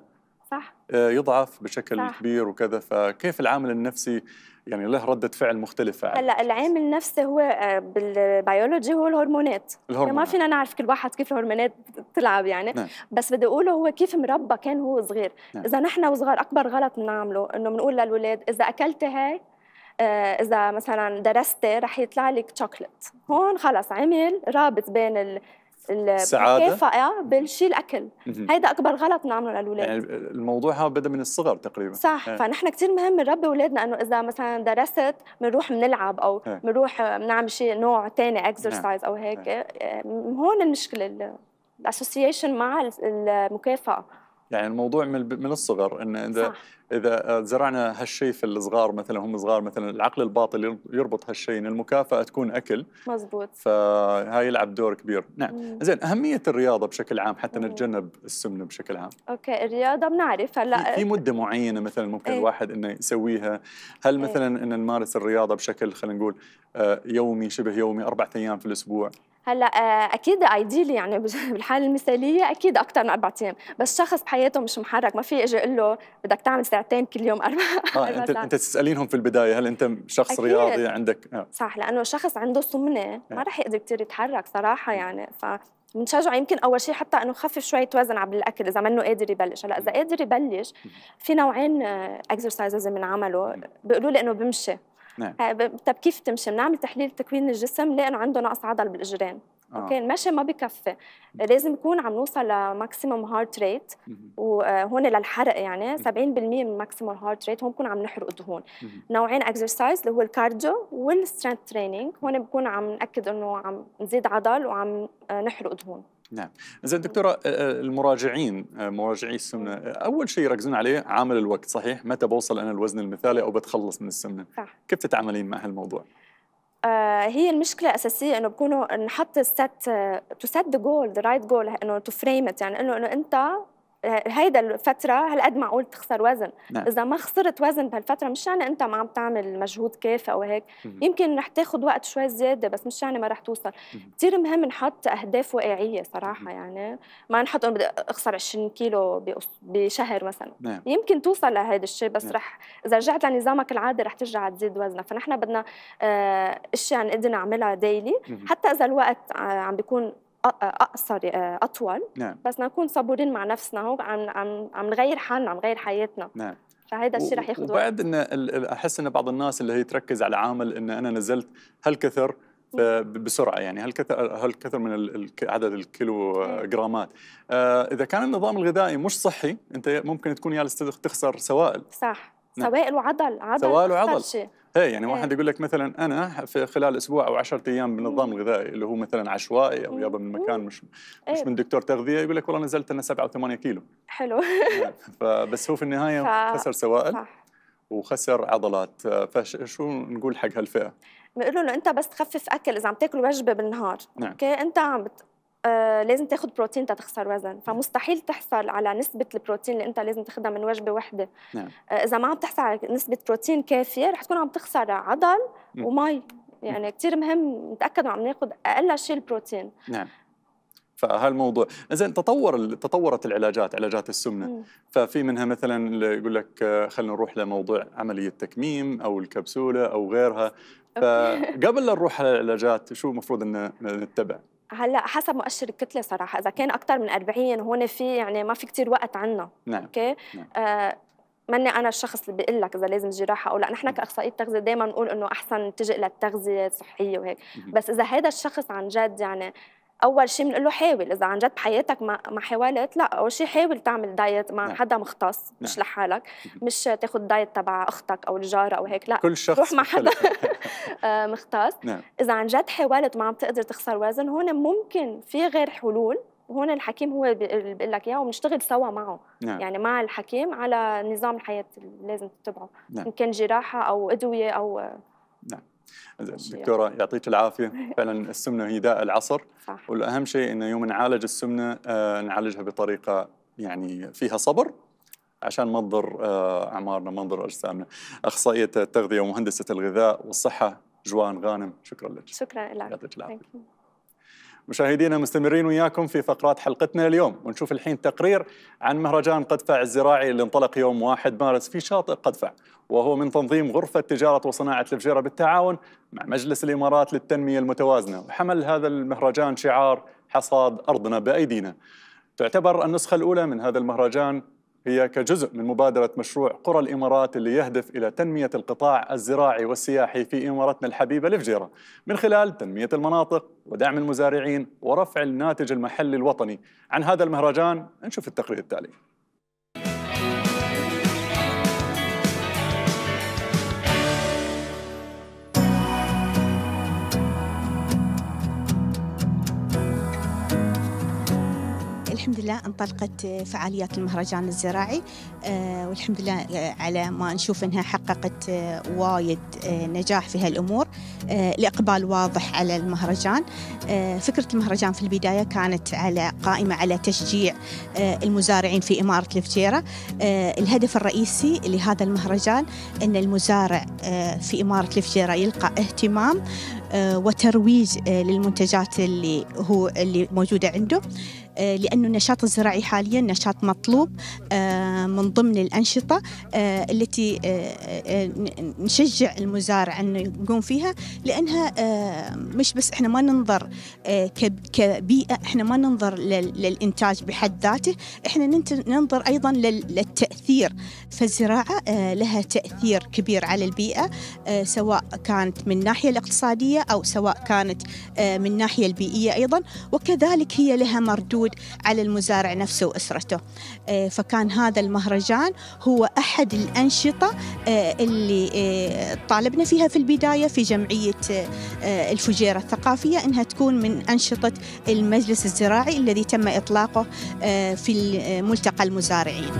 صح آه، يضعف بشكل صح. كبير وكذا فكيف العامل النفسي يعني له ردة فعل مختلفة هلا العامل النفسي هو آه، بالبيولوجي هو الهرمونات يعني الهرمونات ما فينا نعرف كل واحد كيف الهرمونات بتلعب يعني نعم. بس بدي اقوله هو كيف مربى كان هو صغير نعم. اذا نحن وصغار اكبر غلط بنعمله انه بنقول للولاد اذا اكلت هاي آه، اذا مثلا درستي رح يطلع لك شوكلت هون خلص عمل رابط بين المكافأة بالشيء الأكل هيدا أكبر غلط بنعمله للأولاد يعني الموضوع هذا بدأ من الصغر تقريبا صح هي. إيه. فنحن كثير مهم نربي أولادنا أنه إذا مثلا درست بنروح بنلعب أو إيه. بنروح بنعمل شيء نوع ثاني اكسرسايز نعم. أو هيك هي. إيه. هون المشكلة الأسوسيشن مع المكافأة يعني الموضوع من الصغر أنه إذا صح. اذا زرعنا هالشيء في الصغار مثلا هم صغار مثلا العقل الباطن يربط هالشيء ان المكافاه تكون اكل مزبوط فهاي يلعب دور كبير نعم مم. زين اهميه الرياضه بشكل عام حتى مم. نتجنب السمنه بشكل عام اوكي الرياضه بنعرف هلا في مده معينه مثلا ممكن ايه؟ الواحد انه يسويها هل إيه. مثلا ايه؟ ان نمارس الرياضه بشكل خلينا نقول آه، يومي شبه يومي اربع ايام في الاسبوع هلا آه، اكيد ايديلي يعني بالحاله المثاليه اكيد اكثر من اربع ايام بس شخص بحياته مش محرك ما في اجي اقول له بدك تعمل ساعه ساعتين كل يوم اربع آه انت ساعتين. انت تسالينهم في البدايه هل انت شخص أكيد. رياضي عندك آه. صح لانه شخص عنده سمنه آه. ما راح يقدر كثير يتحرك صراحه يعني ف بنشجعه يمكن اول شيء حتى انه خفف شوي وزن عبر الاكل اذا منه قادر يبلش هلا اذا قادر يبلش في نوعين اكسرسايزز آه، بنعمله بيقولوا لي انه بمشي نعم. آه، طب كيف بتمشي؟ بنعمل تحليل تكوين الجسم لانه عنده نقص عضل بالاجرين آه. اوكي المشي ما بكفي لازم نكون عم نوصل لماكسيمم هارت ريت وهون للحرق يعني 70% من ماكسيمم هارت ريت هون بكون عم نحرق دهون نوعين اكسرسايز اللي هو الكارديو والسترينث تريننج هون بكون عم ناكد انه عم نزيد عضل وعم نحرق دهون نعم زين دكتوره آه، آه، المراجعين مراجعي السمنه اول شيء يركزون عليه عامل الوقت صحيح متى بوصل انا الوزن المثالي او بتخلص من السمنه صح. كيف تتعاملين مع هالموضوع آه، هي المشكله الأساسية انه بكونوا نحط ست تو سيت ذا جول ذا رايت جول انه تو فريم إت يعني انه انه انت هيدا الفترة هالقد معقول تخسر وزن، نعم. إذا ما خسرت وزن بهالفترة مش يعني أنت ما عم تعمل مجهود كافي أو هيك، مم. يمكن رح تاخذ وقت شوي زيادة بس مش يعني ما رح توصل، كثير مهم نحط أهداف واقعية صراحة مم. يعني، ما نحط إنه بدي أخسر 20 كيلو بشهر مثلا، نعم. يمكن توصل لهيدا الشيء بس نعم. رح إذا رجعت لنظامك العادي رح ترجع تزيد وزنك، فنحن بدنا آه، أشياء نقدر نعملها ديلي، حتى إذا الوقت آه، عم بيكون اقصر اطول نعم. بس نكون صبورين مع نفسنا هو عم عم عم نغير حالنا عم نغير حياتنا نعم. فهذا الشيء رح ياخذ وقت ان احس ان بعض الناس اللي هي تركز على عامل ان انا نزلت هالكثر نعم. بسرعه يعني هالكثر هالكثر من عدد الكيلو نعم. جرامات آه، اذا كان النظام الغذائي مش صحي انت ممكن تكون يا تخسر سوائل صح نعم. سوائل وعضل عضل سوائل وعضل هي ايه يعني واحد إيه. يقول لك مثلا انا في خلال اسبوع او 10 ايام بالنظام الغذائي اللي هو مثلا عشوائي او يابا من مكان مش مش إيه. من دكتور تغذيه يقول لك والله نزلت انا 7 و8 كيلو حلو نعم. فبس هو في النهايه ف... خسر سوائل صح. وخسر عضلات فشو نقول حق هالفئه؟ بنقول له انه انت بس تخفف اكل اذا عم تاكل وجبه بالنهار نعم. اوكي انت عم آه لازم تاخذ بروتين تتخسر وزن فمستحيل تحصل على نسبه البروتين اللي انت لازم تاخذها من وجبه واحده نعم. آه اذا ما عم تحصل على نسبه بروتين كافيه رح تكون عم تخسر عضل نعم. ومي نعم. يعني كثير مهم نتاكد عم ناخذ اقل شيء البروتين نعم فهالموضوع زين تطور تطورت العلاجات علاجات السمنه مم. ففي منها مثلا يقول لك آه، خلينا نروح لموضوع عمليه تكميم او الكبسوله او غيرها فقبل لا نروح على العلاجات شو المفروض ان نتبع هلا حسب مؤشر الكتله صراحه اذا كان اكثر من 40 هون في يعني ما في كثير وقت عندنا نعم اوكي نعم. آه ماني انا الشخص اللي بقول لك اذا لازم جراحه او لا نحن كأخصائي تغذيه دائما نقول انه احسن تجي للتغذيه الصحيه وهيك بس اذا هذا الشخص عن جد يعني اول شيء بنقول له حاول اذا عن جد بحياتك ما, ما حاولت لا اول شيء حاول تعمل دايت مع نعم. حدا مختص نعم. مش لحالك مش تاخذ دايت تبع اختك او الجاره او هيك لا كل شخص روح مع حدا آه، مختص نعم. اذا عن جد حاولت ما عم تقدر تخسر وزن هون ممكن في غير حلول وهون الحكيم هو اللي بيقول لك اياه وبنشتغل سوا معه نعم. يعني مع الحكيم على نظام الحياه اللي لازم تتبعه نعم. ان كان جراحه او ادويه او نعم دكتوره يعطيك العافيه فعلا السمنه هي داء العصر صح. والاهم شيء انه يوم نعالج السمنه آه، نعالجها بطريقه يعني فيها صبر عشان ما تضر آه، اعمارنا ما تضر اجسامنا اخصائيه التغذيه ومهندسه الغذاء والصحه جوان غانم شكرا لك شكرا لك يعطيك العافيه مشاهدينا مستمرين وياكم في فقرات حلقتنا اليوم ونشوف الحين تقرير عن مهرجان قدفع الزراعي اللي انطلق يوم 1 مارس في شاطئ قدفع وهو من تنظيم غرفة تجارة وصناعة الفجيرة بالتعاون مع مجلس الإمارات للتنمية المتوازنة وحمل هذا المهرجان شعار حصاد أرضنا بأيدينا تعتبر النسخة الأولى من هذا المهرجان هي كجزء من مبادرة مشروع قرى الإمارات اللي يهدف إلى تنمية القطاع الزراعي والسياحي في إمارتنا الحبيبة الفجيرة من خلال تنمية المناطق ودعم المزارعين ورفع الناتج المحلي الوطني عن هذا المهرجان نشوف التقرير التالي الحمد لله انطلقت فعاليات المهرجان الزراعي آه، والحمد لله آه، على ما نشوف انها حققت آه، وايد نجاح في هالامور الاقبال واضح على المهرجان فكره المهرجان في البدايه كانت على قائمه على تشجيع المزارعين في اماره الفجيره الهدف الرئيسي لهذا المهرجان ان المزارع في اماره الفجيره يلقى اهتمام وترويج للمنتجات اللي هو اللي موجوده عنده آه، لأنه النشاط الزراعي حاليا نشاط مطلوب آه، من ضمن الأنشطة آه، التي نشجع المزارع أنه يقوم فيها لأنها مش بس إحنا ما ننظر كبيئة إحنا ما ننظر للإنتاج بحد ذاته إحنا ننظر أيضا للتأثير فالزراعة لها تأثير كبير على البيئة سواء كانت من الناحية الاقتصادية أو سواء كانت من الناحية البيئية أيضا وكذلك هي لها مردود الحدود على المزارع نفسه وأسرته آه، فكان هذا المهرجان هو أحد الأنشطة آه، اللي آه، طالبنا فيها في البداية في جمعية الفجيرة الثقافية أنها تكون من أنشطة المجلس الزراعي الذي تم إطلاقه في ملتقى المزارعين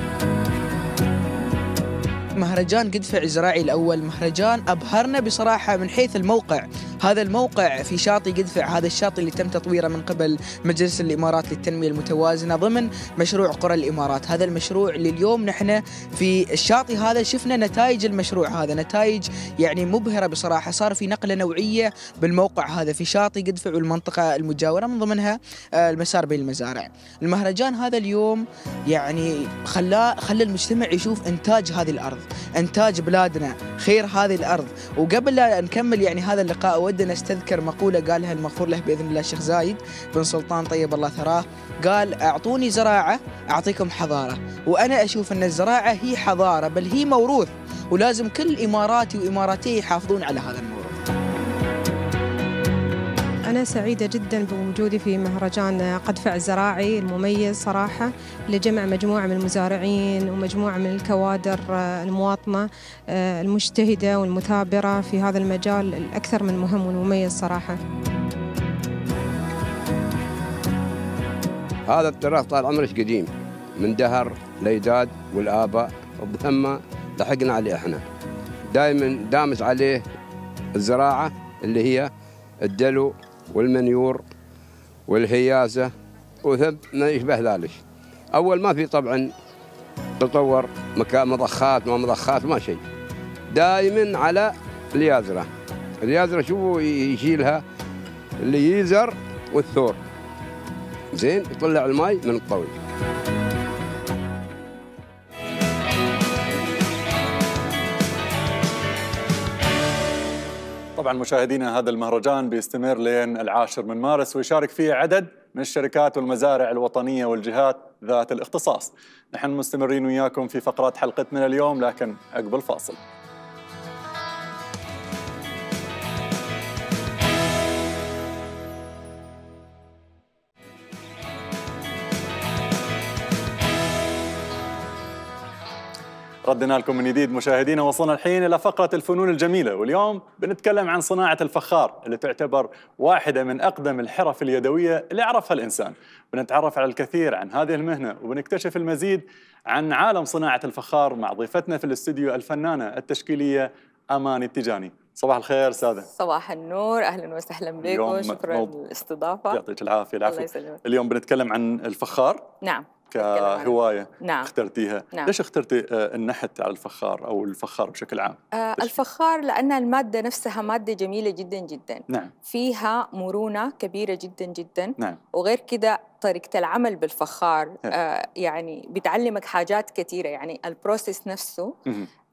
مهرجان قدفع الزراعي الأول مهرجان أبهرنا بصراحة من حيث الموقع هذا الموقع في شاطئ قدفع هذا الشاطئ اللي تم تطويره من قبل مجلس الإمارات للتنمية المتوازنة ضمن مشروع قرى الإمارات هذا المشروع اللي اليوم نحن في الشاطئ هذا شفنا نتائج المشروع هذا نتائج يعني مبهرة بصراحة صار في نقلة نوعية بالموقع هذا في شاطئ قدفع والمنطقة المجاورة من ضمنها آه، المسار بين المزارع المهرجان هذا اليوم يعني خلاه خلى المجتمع يشوف إنتاج هذه الأرض انتاج بلادنا خير هذه الارض وقبل لا نكمل يعني هذا اللقاء اود ان استذكر مقوله قالها المغفور له باذن الله الشيخ زايد بن سلطان طيب الله ثراه قال اعطوني زراعه اعطيكم حضاره وانا اشوف ان الزراعه هي حضاره بل هي موروث ولازم كل اماراتي واماراتيه يحافظون على هذا الموروث أنا سعيدة جدا بوجودي في مهرجان قدفع الزراعي المميز صراحة لجمع مجموعة من المزارعين ومجموعة من الكوادر المواطنة آه، المجتهدة والمثابرة في هذا المجال الأكثر من مهم والمميز صراحة هذا التراث طال عمرك قديم من دهر الأجداد والآباء وبهمة لحقنا عليه احنا دائما دامت عليه الزراعة اللي هي الدلو والمنيور والهياسة وثب ما يشبه ذلك أول ما في طبعا تطور مكان مضخات ما مضخات ما شيء دائما على اليازرة اليازرة شوفوا يشيلها اللي يزر والثور زين يطلع الماي من الطوي طبعا مشاهدينا هذا المهرجان بيستمر لين العاشر من مارس ويشارك فيه عدد من الشركات والمزارع الوطنية والجهات ذات الاختصاص نحن مستمرين وياكم في فقرات حلقتنا اليوم لكن عقب الفاصل ردنا لكم من جديد مشاهدينا وصلنا الحين الى فقره الفنون الجميله واليوم بنتكلم عن صناعه الفخار اللي تعتبر واحده من اقدم الحرف اليدويه اللي عرفها الانسان بنتعرف على الكثير عن هذه المهنه وبنكتشف المزيد عن عالم صناعه الفخار مع ضيفتنا في الاستديو الفنانه التشكيليه اماني التجاني صباح الخير استاذه صباح النور اهلا وسهلا بكم شكرا للاستضافه يعطيك العافيه العافيه اليوم بنتكلم عن الفخار نعم كهوايه نعم. اخترتيها نعم. ليش اخترتي آه، النحت على الفخار او الفخار بشكل عام آه الفخار لان الماده نفسها ماده جميله جدا جدا نعم. فيها مرونه كبيره جدا جدا نعم. وغير كده طريقه العمل بالفخار نعم. آه يعني بتعلمك حاجات كثيره يعني البروسيس نفسه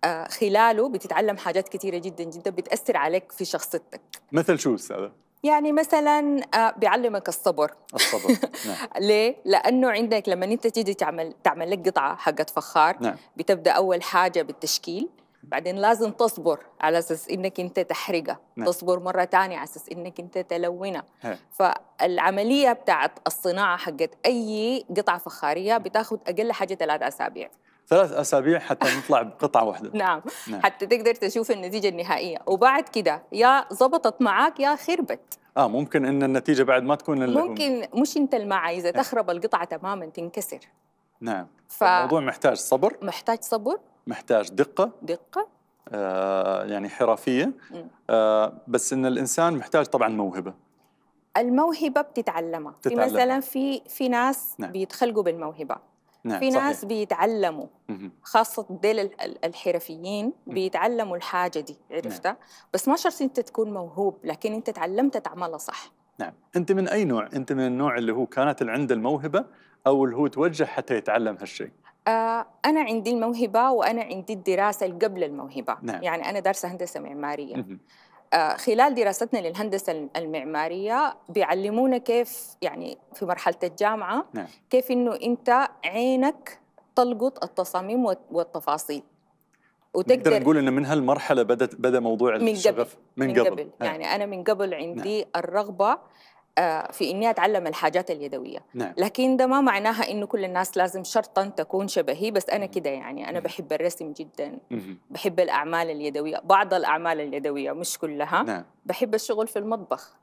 آه خلاله بتتعلم حاجات كثيره جدا جدا بتاثر عليك في شخصيتك مثل شو استاذه يعني مثلا آه، بيعلمك الصبر الصبر نعم. ليه؟ لانه عندك لما انت تيجي تعمل تعمل لك قطعه حقت فخار نعم. بتبدا اول حاجه بالتشكيل بعدين لازم تصبر على اساس انك انت تحرقها نعم. تصبر مره ثانيه على اساس انك انت تلونها فالعمليه بتاعت الصناعه حقت اي قطعه فخاريه بتاخذ اقل حاجه ثلاث اسابيع ثلاث اسابيع حتى نطلع بقطعه واحده نعم. نعم حتى تقدر تشوف النتيجه النهائيه وبعد كده يا ظبطت معاك يا خربت اه ممكن ان النتيجه بعد ما تكون اللي ممكن هم. مش انت المعى اذا نعم. تخرب القطعه تماما تنكسر نعم ف... الموضوع محتاج صبر محتاج صبر محتاج دقه دقه آه يعني حرفيه آه بس ان الانسان محتاج طبعا موهبه الموهبه بتتعلمها في مثلا في في ناس نعم. بيتخلقوا بالموهبه نعم في ناس صحيح. بيتعلموا خاصة ديل الحرفيين بيتعلموا الحاجة دي عرفتها نعم. بس ما شرط أنت تكون موهوب لكن أنت تعلمت تعملها صح نعم أنت من أي نوع؟ أنت من النوع اللي هو كانت عنده الموهبة أو اللي هو توجه حتى يتعلم هالشيء؟ آه، أنا عندي الموهبة وأنا عندي الدراسة قبل الموهبة نعم. يعني أنا دارسة هندسة معمارية خلال دراستنا للهندسه المعماريه بيعلمونا كيف يعني في مرحله الجامعه نعم. كيف انه انت عينك تلقط التصاميم والتفاصيل وتقدر نقول ان من هالمرحله بدا بدا موضوع من الشغف قبل. من قبل, من قبل. نعم. يعني انا من قبل عندي نعم. الرغبه آه، في اني اتعلم الحاجات اليدويه نعم. لكن ده ما معناها انه كل الناس لازم شرطا تكون شبهي بس انا كده يعني انا بحب الرسم جدا بحب الاعمال اليدويه بعض الاعمال اليدويه مش كلها نعم. بحب الشغل في المطبخ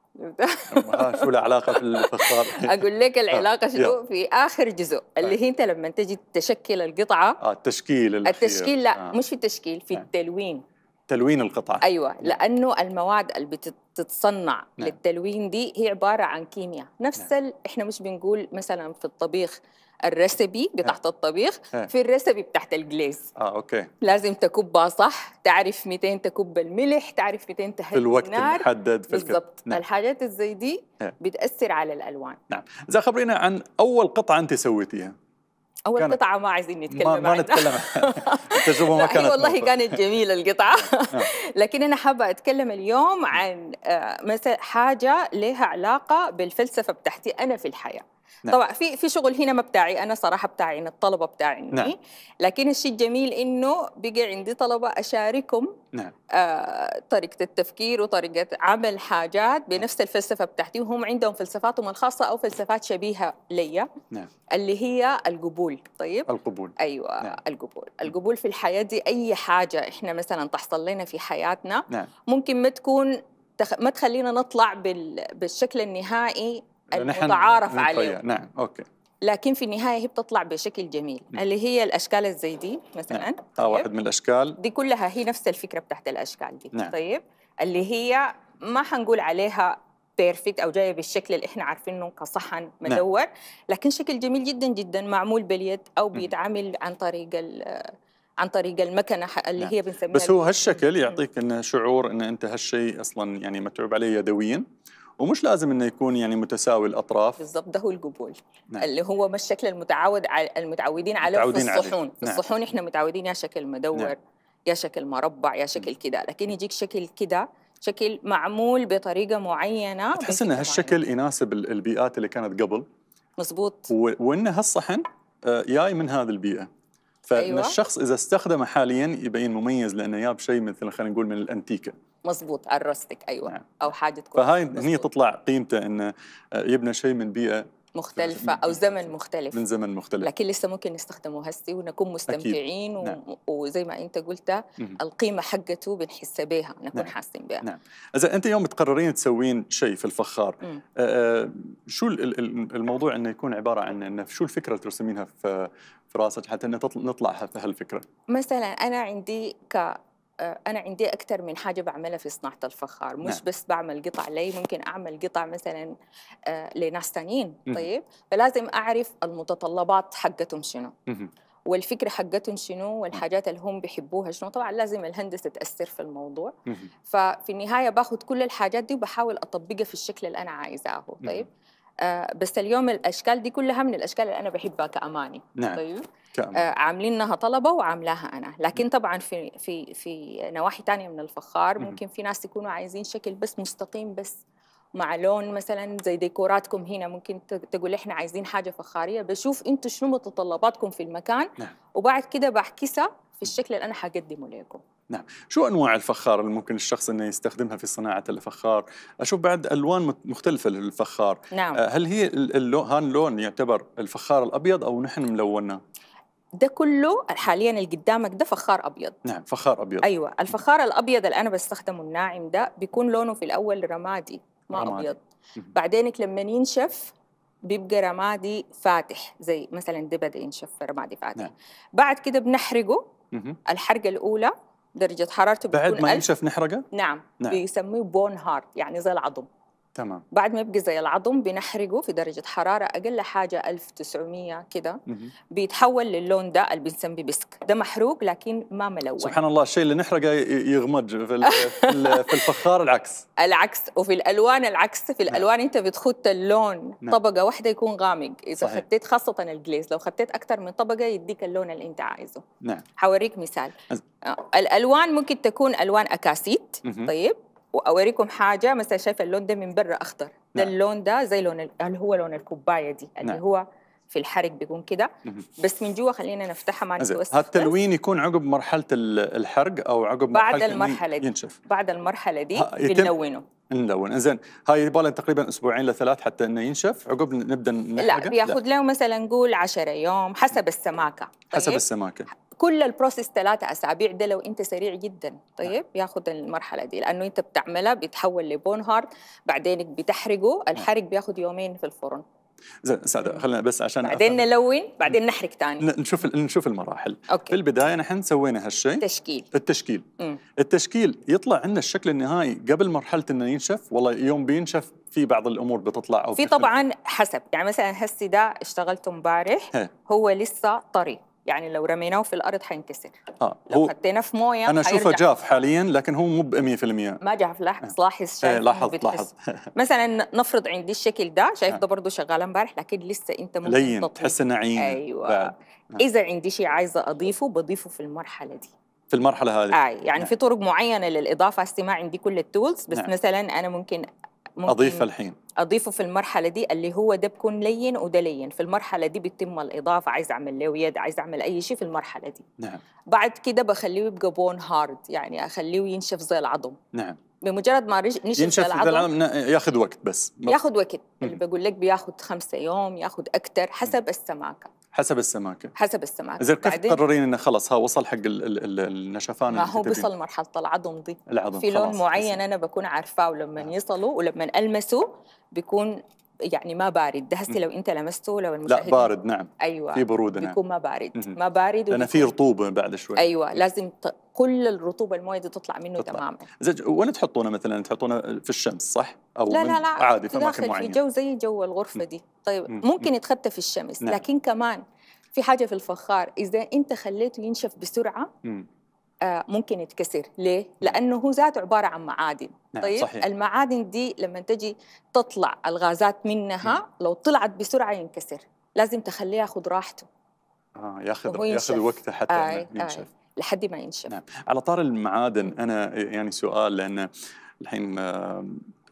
شو العلاقه في الفخار اقول لك آه، العلاقه شنو في اخر جزء اللي طيب. هي انت لما تجي تشكل القطعه آه التشكيل التشكيل لا آه. مش في التشكيل في نعم. التلوين تلوين القطعه ايوه نعم. لانه المواد اللي بتتصنع نعم. للتلوين دي هي عباره عن كيمياء نفس نعم. ال... احنا مش بنقول مثلا في الطبيخ الريسبي نعم. بتاعت الطبيخ ها. نعم. في الريسبي بتاعت الجليز اه اوكي لازم تكبها صح تعرف 200 تكب الملح تعرف 200 تهدي في الوقت النار. المحدد في بالضبط نعم. الحاجات الزي دي ها. بتاثر على الالوان نعم اذا خبرينا عن اول قطعه انت سويتيها اول كانت قطعه ما عايزين نتكلم ما, ما نتكلم التجربه ما كانت والله موفر. كانت جميله القطعه نعم. لكن انا حابه اتكلم اليوم عن آه، مثلا حاجه لها علاقه بالفلسفه بتاعتي انا في الحياه نعم. طبعا في في شغل هنا ما بتاعي انا صراحه بتاعي الطلبه بتاعي نعم. لكن الشيء الجميل انه بقى عندي طلبه اشاركهم نعم. آه طريقه التفكير وطريقه عمل حاجات نعم. بنفس الفلسفه بتاعتي وهم عندهم فلسفاتهم الخاصه او فلسفات شبيهه ليا نعم. اللي هي القبول طيب القبول ايوه نعم. القبول القبول في الحياه دي اي حاجه احنا مثلا تحصل لنا في حياتنا نعم. ممكن ما تكون ما تخلينا نطلع بالشكل النهائي المتعارف عليه نعم اوكي لكن في النهايه هي بتطلع بشكل جميل م. اللي هي الاشكال الزي دي مثلا نعم. آه، طيب. اه واحد من الاشكال دي كلها هي نفس الفكره بتاعت الاشكال دي نعم. طيب اللي هي ما حنقول عليها بيرفكت او جايه بالشكل اللي احنا عارفينه كصحن نعم. مدور نعم. لكن شكل جميل جدا جدا معمول باليد او بيتعمل عن طريق ال عن طريق المكنه اللي نعم. هي بنسميها بس هو هالشكل يعطيك انه شعور ان انت هالشيء اصلا يعني متعوب عليه يدويا ومش لازم انه يكون يعني متساوي الاطراف بالضبط ده هو القبول نعم. اللي هو ما الشكل المتعود على المتعودين عليه في الصحون عليه. نعم. الصحون احنا متعودين يا شكل مدور نعم. يا شكل مربع يا شكل نعم. كده لكن نعم. يجيك شكل كده شكل معمول بطريقه معينه تحس ان هالشكل معينة. يناسب البيئات اللي كانت قبل مظبوط وان هالصحن آه، جاي من هذه البيئه فان أيوة. الشخص اذا استخدمه حاليا يبين مميز لانه ياب شيء مثل خلينا نقول من الانتيكه مزبوط الرستك ايوه نعم. او حاجه تكون فهاي هني تطلع قيمته انه آه، يبنى شيء من بيئه مختلفة أو زمن مختلف من زمن مختلف لكن لسه ممكن نستخدمه هسي ونكون مستمتعين و... نعم. وزي ما أنت قلت القيمة حقته بنحس بها نكون نعم. حاسين بها نعم إذا أنت يوم تقررين تسوين شيء في الفخار آه،, آه شو الموضوع أنه يكون عبارة عن أنه شو الفكرة اللي ترسمينها في في راسك حتى نطلعها في هالفكرة مثلا أنا عندي ك آه، انا عندي اكثر من حاجه بعملها في صناعه الفخار مش نعم. بس بعمل قطع لي ممكن اعمل قطع مثلا آه، لناس ثانيين طيب فلازم اعرف المتطلبات حقتهم شنو والفكره حقتهم شنو والحاجات اللي هم بيحبوها شنو طبعا لازم الهندسه تاثر في الموضوع ففي النهايه باخذ كل الحاجات دي وبحاول اطبقها في الشكل اللي انا عايزاه طيب آه بس اليوم الاشكال دي كلها من الاشكال اللي انا بحبها كاماني نعم طيب كأمان. آه عاملينها طلبه وعاملاها انا لكن طبعا في في في نواحي ثانيه من الفخار ممكن في ناس يكونوا عايزين شكل بس مستقيم بس مع لون مثلا زي ديكوراتكم هنا ممكن تقول احنا عايزين حاجه فخاريه بشوف انتم شنو متطلباتكم في المكان نعم. وبعد كده بحكسها في الشكل اللي انا حقدمه لكم نعم شو انواع الفخار اللي ممكن الشخص انه يستخدمها في صناعه الفخار اشوف بعد الوان مختلفه للفخار نعم. آه، هل هي اللون هان لون يعتبر الفخار الابيض او نحن ملونه ده كله حاليا اللي قدامك ده فخار ابيض نعم فخار ابيض ايوه الفخار الابيض اللي انا بستخدمه الناعم ده بيكون لونه في الاول رمادي ما رمادي. ابيض بعدين لما ينشف بيبقى رمادي فاتح زي مثلا ده بدا ينشف رمادي فاتح نعم. بعد كده بنحرقه الحرقه الاولى درجه حرارته بعد ما ينشف نحرقه نعم, نعم. بيسميه بون هارت يعني زي العظم تمام بعد ما يبقى زي العظم بنحرقه في درجه حراره اقل حاجه 1900 كده بيتحول للون ده اللي بنسميه بسك ده محروق لكن ما ملون سبحان الله الشيء اللي نحرقه يغمج في في الفخار العكس العكس وفي الالوان العكس في نعم. الالوان نعم. انت بتخط اللون نعم. طبقه واحده يكون غامق اذا صحيح. خاصه الجليز لو خطيت اكثر من طبقه يديك اللون اللي انت عايزه نعم حوريك مثال أز... آه، الالوان ممكن تكون الوان اكاسيت مه. طيب واوريكم حاجه مثلا شايفه اللون ده من برا اخضر ده نعم. اللون ده زي لون اللي هو لون الكوبايه دي اللي نعم. هو في الحرق بيكون كده بس من جوا خلينا نفتحها ما نتوسخ التلوين يكون عقب مرحله الحرق او عقب بعد مرحله بعد المرحله دي ينشف. بعد المرحله دي بنلونه نلون زين هاي يبغى تقريبا اسبوعين لثلاث حتى انه ينشف عقب نبدا نحرقه لا بياخذ له مثلا نقول 10 يوم حسب السماكه طيب؟ حسب السماكه كل البروسيس ثلاثة أسابيع ده لو أنت سريع جدا نعم. طيب ياخذ المرحلة دي لأنه أنت بتعملها بيتحول لبون هارد بعدين بتحرقه نعم. الحرق بياخد يومين في الفرن زين ساده خلينا بس عشان بعدين أفهم. نلون بعدين نعم. نحرق ثاني نشوف نشوف المراحل أوكي. في البدايه نحن سوينا هالشيء التشكيل التشكيل مم. التشكيل يطلع عندنا الشكل النهائي قبل مرحله انه ينشف والله يوم بينشف في بعض الامور بتطلع او في طبعا حسب يعني مثلا هسي ده اشتغلته امبارح هو لسه طري يعني لو رميناه في الارض حينكسر اه لو حطيناه في مويه انا اشوفه جاف حاليا لكن هو مو ب 100% ما جاف لاحظ إيه. لاحظ إيه، شايف لاحظ لاحظ مثلا نفرض عندي الشكل ده شايف آه. ده برضه شغال امبارح لكن لسه انت ممكن لين تحس انه عين ايوه آه. اذا عندي شيء عايزه اضيفه بضيفه في المرحله دي في المرحله هذه آه يعني نعم. في طرق معينه للاضافه استماع عندي كل التولز بس نعم. مثلا انا ممكن ممكن اضيفه الحين اضيفه في المرحله دي اللي هو ده بكون لين وده لين في المرحله دي بيتم الاضافه عايز اعمل له يد عايز اعمل اي شيء في المرحله دي نعم بعد كده بخليه يبقى بون هارد يعني اخليه ينشف زي العظم نعم بمجرد ما رج... نشف ينشف زي العظم ياخذ وقت بس ياخذ وقت اللي بقول لك بياخذ خمسة يوم ياخذ اكثر حسب السماكه حسب السماكه حسب السماكه اذا كيف تقررين انه خلص ها وصل حق الـ الـ النشفان ما هو بيصل مرحله العظم دي العظم في لون معين انا بكون عارفاه ولما يصلوا ولما ألمسوا بيكون يعني ما بارد دهستي لو انت لمسته لو المشاهد لا بارد نعم ايوه في بروده نعم بيكون ما بارد ما بارد لانه في رطوبه بعد شوي ايوه إيه. لازم ت... كل الرطوبه المويه دي تطلع منه تطلع. تماما زج... وين تحطونه مثلا تحطونه في الشمس صح او لا لا لا عادي في اماكن معينه في جو زي جو الغرفه دي طيب م ممكن يتخطى في الشمس نعم. لكن كمان في حاجه في الفخار اذا انت خليته ينشف بسرعه م آه، ممكن يتكسر ليه؟ لأنه هو ذاته عبارة عن معادن نعم طيب صحيح. المعادن دي لما تجي تطلع الغازات منها لو طلعت بسرعة ينكسر لازم تخليه ياخذ راحته آه ياخذ ياخذ وقته حتى آي آه، آه، ينشف آي لحد ما ينشف نعم على طار المعادن أنا يعني سؤال لأن الحين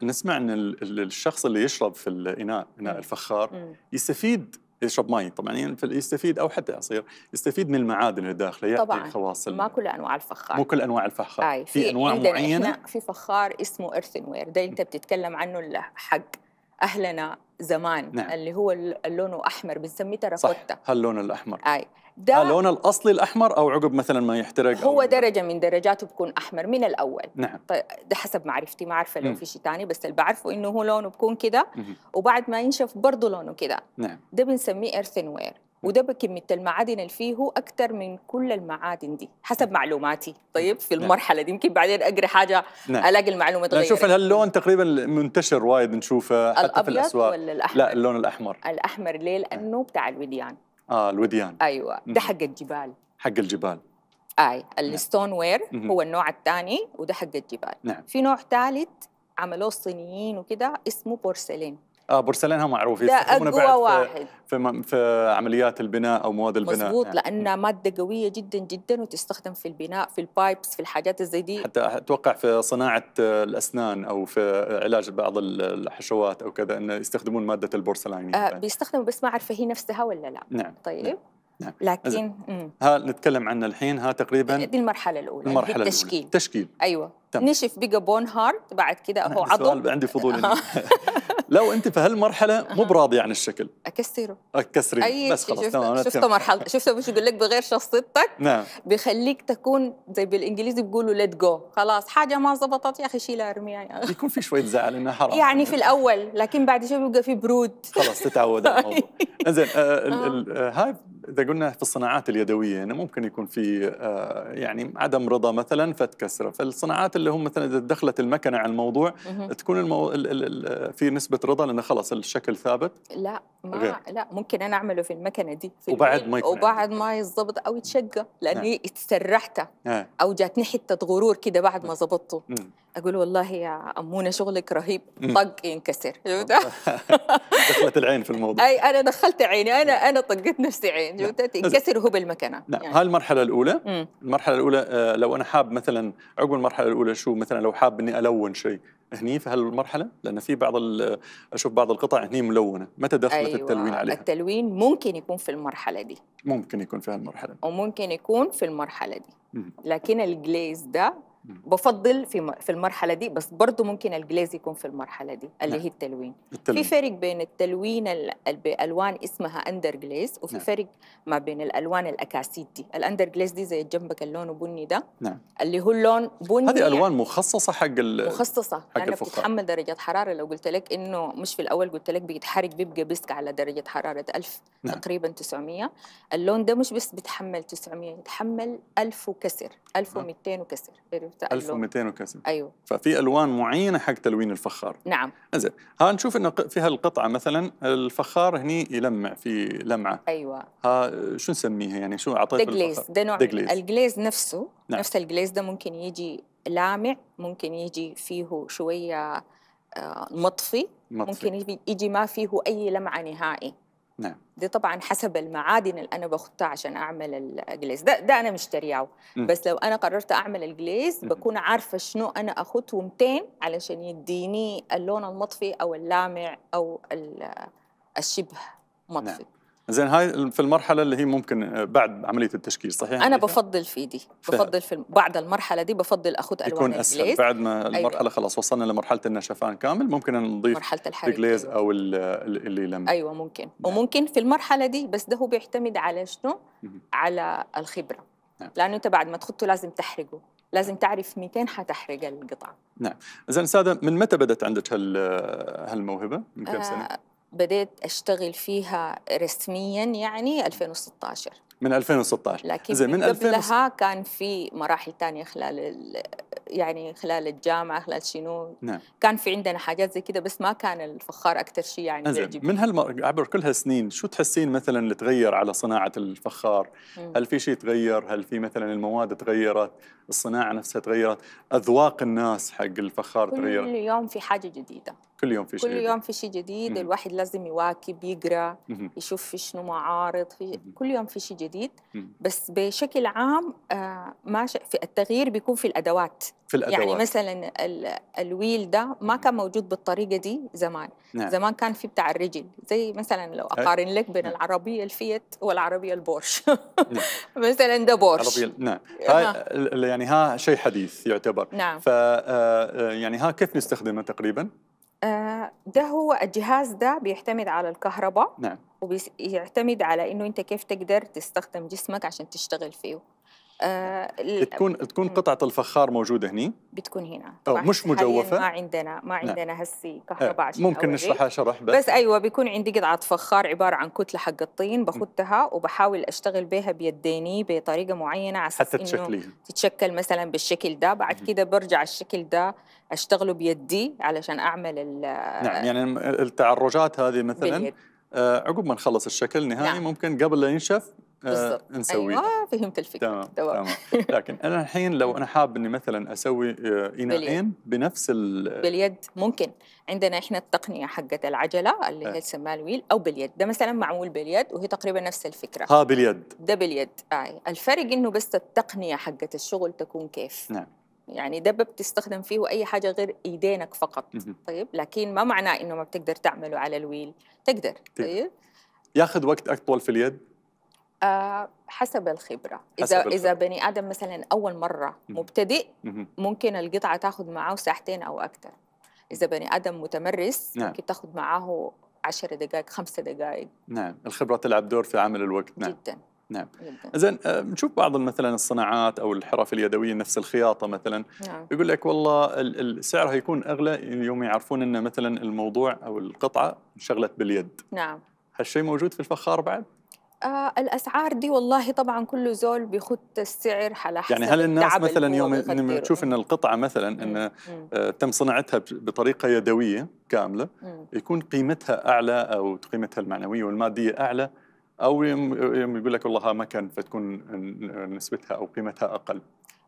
نسمع أن الشخص اللي يشرب في الإناء إناء الفخار يستفيد يشرب ماي طبعا يعني يستفيد او حتى عصير يستفيد من المعادن اللي داخله طبعا خواص ما كل انواع الفخار مو كل انواع الفخار أي. في, في انواع معينه في فخار اسمه ايرثن وير ده انت بتتكلم عنه حق اهلنا زمان نعم. اللي هو اللون احمر بنسميه تراكوتا هاللون الاحمر اي ده آه، اللون الاصلي الاحمر او عقب مثلا ما يحترق هو أو درجه من درجاته بكون احمر من الاول نعم طيب، ده حسب معرفتي ما اعرف لو في شيء ثاني بس اللي بعرفه انه هو لونه بكون كده وبعد ما ينشف برضه لونه كده نعم ده بنسميه ايرثن وير وده بكمية المعادن اللي فيه هو اكثر من كل المعادن دي حسب معلوماتي طيب في نعم. المرحلة دي يمكن بعدين أقرأ حاجة نعم. ألاقي المعلومة تغير نشوف اللون تقريبا منتشر وايد نشوفه حتى في الأسواق ولا الأحمر؟ لا اللون الأحمر الأحمر ليه؟ لأنه بتاع الوديان اه الوديان ايوه ده حق الجبال حق الجبال اي الستون نعم. وير هو النوع الثاني وده حق الجبال نعم. في نوع ثالث عملوه الصينيين وكده اسمه بورسلين اه برسلينها معروف يستخدمون واحد. في, في عمليات البناء او مواد البناء مظبوط يعني. لانها ماده قويه جدا جدا وتستخدم في البناء في البايبس في الحاجات زي دي حتى اتوقع في صناعه الاسنان او في علاج بعض الحشوات او كذا انه يستخدمون ماده البورسلين آه بيستخدموا بس ما اعرف هي نفسها ولا لا نعم, نعم، طيب نعم. نعم. لكن ها نتكلم عنها الحين ها تقريبا دي المرحله الاولى المرحله التشكيل الأولى. تشكيل ايوه تم. نشف بقى بون هارد بعد كده هو عضو عندي فضول لا وانت في هالمرحله مو براضي عن الشكل اكسره اكسري أي بس خلص شفت شفت مرحله شفت مش يقول لك بغير شخصيتك نعم بيخليك تكون زي بالانجليزي بيقولوا ليت جو خلاص حاجه ما زبطت يا اخي شيلها ارميها يعني. يكون في شويه زعل انها حرام يعني في الاول لكن بعد شوي بيبقى في برود خلاص تتعود على الموضوع زين آه، آه، هاي اذا قلنا في الصناعات اليدويه يعني ممكن يكون في آه، يعني عدم رضا مثلا فتكسره، فالصناعات اللي هم مثلا اذا دخلت المكنه على الموضوع تكون المو... في نسبه رضا لانه خلاص الشكل ثابت لا ما غير. لا ممكن انا اعمله في المكنه دي في وبعد ما يكون وبعد ما يزبط او يتشقى لاني نعم. اتسرحت نعم. او جاتني حته غرور كده بعد ما نعم. ظبطته اقول والله يا امونه شغلك رهيب طق ينكسر آه. دخلت العين في الموضوع اي انا دخلت عيني انا نعم. انا طقت نفسي عين نعم. ينكسر هو بالمكنه نعم يعني. هاي المرحله الاولى المرحله الاولى آه، لو انا حاب مثلا عقب المرحله الاولى شو مثلا لو حاب اني الون شيء هني في هالمرحله لان في بعض اشوف بعض القطع هني ملونه متى دخلت أيوة التلوين عليها التلوين ممكن يكون في المرحله دي ممكن يكون في هالمرحله وممكن يكون في المرحله دي لكن الجليز ده بفضل في في المرحله دي بس برضه ممكن الجليز يكون في المرحله دي اللي نعم. هي التلوين. التلوين في فرق بين التلوين بالوان اسمها اندر جليز وفي نعم. فرق ما بين الالوان الاكاسيد دي الاندر جليز دي زي جنبك اللون بني ده نعم. اللي هو اللون بني هذه الوان مخصصه حق مخصصه حق الفخار. بتتحمل درجه حراره لو قلت لك انه مش في الاول قلت لك بيتحرق بيبقى بسك على درجه حراره 1000 نعم. تقريبا 900 اللون ده مش بس بيتحمل 900 يتحمل 1000 وكسر 1200 نعم. وكسر التألق 1200 وكسر ايوه ففي الوان معينه حق تلوين الفخار نعم انزين ها نشوف انه في هالقطعه مثلا الفخار هني يلمع في لمعه ايوه ها شو نسميها يعني شو اعطيت دجليز ده نوع دجليز. الجليز نفسه نعم. نفس الجليز ده ممكن يجي لامع ممكن يجي فيه شويه آه، مطفي, مطفي. ممكن يجي ما فيه اي لمعه نهائي نعم دي طبعا حسب المعادن اللي انا باخذها عشان اعمل الجليز ده ده انا مشترياه بس لو انا قررت اعمل الجليز بكون عارفه شنو انا اخذ ومتين علشان يديني اللون المطفي او اللامع او الشبه نعم. مطفي نعم. زين هاي في المرحله اللي هي ممكن آه، بعد عمليه التشكيل صحيح انا بفضل في دي بفضل في بعد المرحله دي بفضل اخذ الوان يكون اسهل الجليز. بعد ما أيوة. المرحله أيوة. خلاص وصلنا لمرحله النشفان كامل ممكن نضيف مرحله الحرق الجليز او اللي لم ايوه ممكن نعم. وممكن في المرحله دي بس ده هو بيعتمد على شنو على الخبره نعم. لانه انت بعد ما تخطه لازم تحرقه لازم تعرف 200 حتحرق القطعه نعم زين ساده من متى بدت عندك هال هالموهبه من كم آه، سنه آه بديت اشتغل فيها رسميا يعني 2016 من 2016 لكن زي من قبلها كان في مراحل ثانيه خلال يعني خلال الجامعه خلال شنو نعم. كان في عندنا حاجات زي كده بس ما كان الفخار اكثر شيء يعني بيعجبني من هالمر... عبر كل هالسنين شو تحسين مثلا اللي تغير على صناعه الفخار مم. هل في شيء تغير هل في مثلا المواد تغيرت الصناعه نفسها تغيرت اذواق الناس حق الفخار كل تغيرت كل يوم في حاجه جديده كل يوم في شيء كل يوم في شيء جديد الواحد لازم يواكب يقرا يشوف في شنو معارض في كل يوم في شيء جديد بس بشكل عام آه، ما في التغيير بيكون في الادوات في الادوات يعني مثلا الويل ده ما كان موجود بالطريقه دي زمان نعم. زمان كان في بتاع الرجل زي مثلا لو اقارن لك بين نعم. العربيه الفيت والعربيه البورش نعم. مثلا ده بورش عربية... نعم آه. هاي يعني ها شيء حديث يعتبر نعم ف آه، يعني ها كيف نستخدمه تقريبا آه، ده هو الجهاز ده بيعتمد على الكهرباء نعم وبيعتمد على انه انت كيف تقدر تستخدم جسمك عشان تشتغل فيه آه تكون تكون قطعه الفخار موجوده هني بتكون هنا أو مش مجوفه ما عندنا ما نعم. عندنا نعم. هسي آه، كهرباء آه ممكن نشرحها شرح بس بس ايوه بيكون عندي قطعه فخار عباره عن كتله حق الطين بخدها وبحاول اشتغل بها بيديني بطريقه معينه على اساس انه تتشكل مثلا بالشكل ده بعد كده برجع الشكل ده اشتغله بيدي علشان اعمل نعم يعني التعرجات هذه مثلا باليد. آه، عقب ما نخلص الشكل نهائي نعم. ممكن قبل لا ينشف بالضبط آه، نسوي ايوه آه، فهمت الفكره تمام تمام لكن انا الحين لو انا حاب اني مثلا اسوي آه، اناءين بنفس ال باليد ممكن عندنا احنا التقنيه حقت العجله اللي هي تسمى الويل او باليد ده مثلا معمول باليد وهي تقريبا نفس الفكره ها باليد ده باليد اي الفرق انه بس التقنيه حقت الشغل تكون كيف نعم يعني ده بتستخدم فيه اي حاجه غير ايدينك فقط طيب لكن ما معناه انه ما بتقدر تعمله على الويل تقدر طيب ياخذ وقت اطول في اليد آه، حسب الخبرة حسب إذا الخبرة. إذا بني آدم مثلا أول مرة مبتدئ ممكن القطعة تاخذ معاه ساعتين أو أكثر إذا بني آدم متمرس نعم. ممكن تاخذ معاه عشر دقائق خمسة دقائق نعم الخبرة تلعب دور في عمل الوقت نعم جدا نعم زين آه، نشوف بعض مثلا الصناعات او الحرف اليدويه نفس الخياطه مثلا نعم. يقول لك والله السعر هيكون اغلى يوم يعرفون ان مثلا الموضوع او القطعه انشغلت باليد نعم هالشيء موجود في الفخار بعد آه الاسعار دي والله طبعا كل زول بيخت السعر على يعني حسب يعني هل الناس مثلا يوم لما تشوف ان القطعه مثلا ان آه تم صناعتها بطريقه يدويه كامله مم. يكون قيمتها اعلى او قيمتها المعنويه والماديه اعلى او يوم يقول لك والله ما كان فتكون نسبتها او قيمتها اقل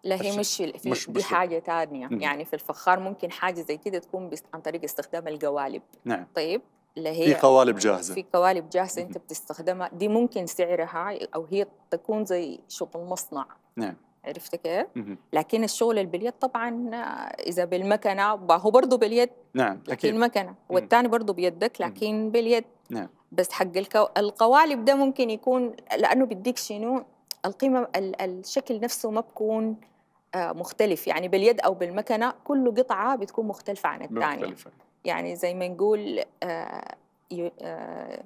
لا هي مش في مش دي حاجه ثانيه يعني في الفخار ممكن حاجه زي كده تكون عن طريق استخدام القوالب نعم طيب اللي هي في قوالب جاهزه في قوالب جاهزه انت بتستخدمها دي ممكن سعرها او هي تكون زي شغل مصنع نعم عرفت كيف؟ لكن الشغل باليد طبعا اذا بالمكنه هو برضه باليد نعم اكيد المكنه والثاني برضه بيدك لكن باليد نعم بس حق الكو... القوالب ده ممكن يكون لانه بديك شنو القيمه ال... الشكل نفسه ما بكون آه، مختلف يعني باليد او بالمكنه كل قطعه بتكون مختلفه عن الثانيه مختلفه يعني زي ما نقول آه، آه،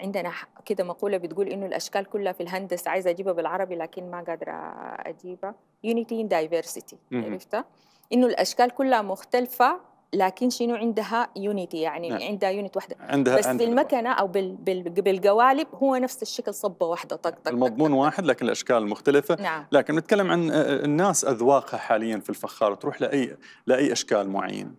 عندنا كده مقولة بتقول إنه الأشكال كلها في الهندسة عايزة أجيبها بالعربي لكن ما قادرة أجيبها Unity in Diversity عرفتها؟ إنه الأشكال كلها مختلفة لكن شنو عندها يونيتي يعني نعم. عندها يونيت واحده عندها بس عندها بالمكنه او بال بال بالقوالب هو نفس الشكل صبه واحده طق طق المضمون طق طق. واحد لكن الاشكال مختلفه نعم. لكن نتكلم عن آه، الناس اذواقها حاليا في الفخار تروح لاي لاي اشكال معين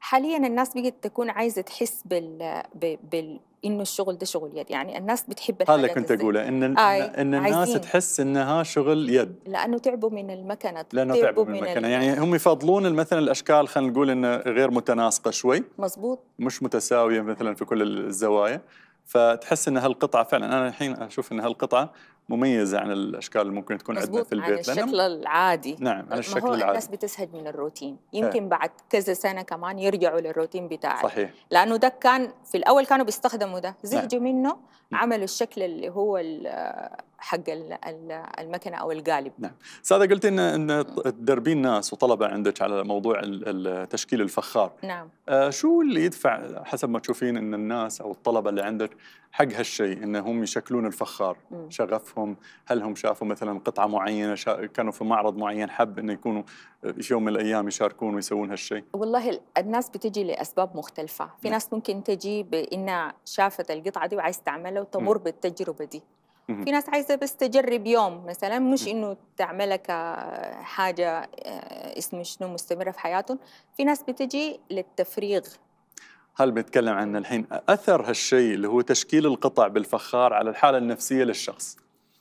حاليا الناس بقت تكون عايزه تحس بال, بال... انه الشغل ده شغل يد يعني الناس بتحب هذا كنت اقوله ان ان الناس عايزين. تحس انها شغل يد لانه تعبوا من المكنه لانه تعبوا من المكنه يعني هم يفضلون مثلا الاشكال خلينا نقول انه غير متناسقه شوي مزبوط مش متساويه مثلا في كل الزوايا فتحس ان هالقطعه فعلا انا الحين اشوف ان هالقطعه مميزه عن الاشكال اللي ممكن تكون عندنا في البيت عن الشكل العادي نعم على الشكل العادي الناس بتسهج من الروتين يمكن هي. بعد كذا سنه كمان يرجعوا للروتين بتاعه صحيح لانه ده كان في الاول كانوا بيستخدموا ده نعم. زهجوا نعم. منه عملوا الشكل اللي هو حق المكنه او القالب. نعم، ساده قلت ان ان تدربين ناس وطلبه عندك على موضوع تشكيل الفخار. نعم. آه شو اللي يدفع حسب ما تشوفين ان الناس او الطلبه اللي عندك حق هالشيء ان هم يشكلون الفخار، مم. شغفهم، هل هم شافوا مثلا قطعه معينه شا... كانوا في معرض معين حب انه يكونوا في يوم من الايام يشاركون ويسوون هالشيء؟ والله الناس بتجي لاسباب مختلفه، في نعم. ناس ممكن تجي بانها شافت القطعه دي وعايز تعملها وتمر بالتجربه دي. في ناس عايزه بس تجرب يوم مثلا مش انه تعملها كحاجه آه، اسمه شنو مستمره في حياتهم في ناس بتجي للتفريغ هل بنتكلم عن الحين اثر هالشيء اللي هو تشكيل القطع بالفخار على الحاله النفسيه للشخص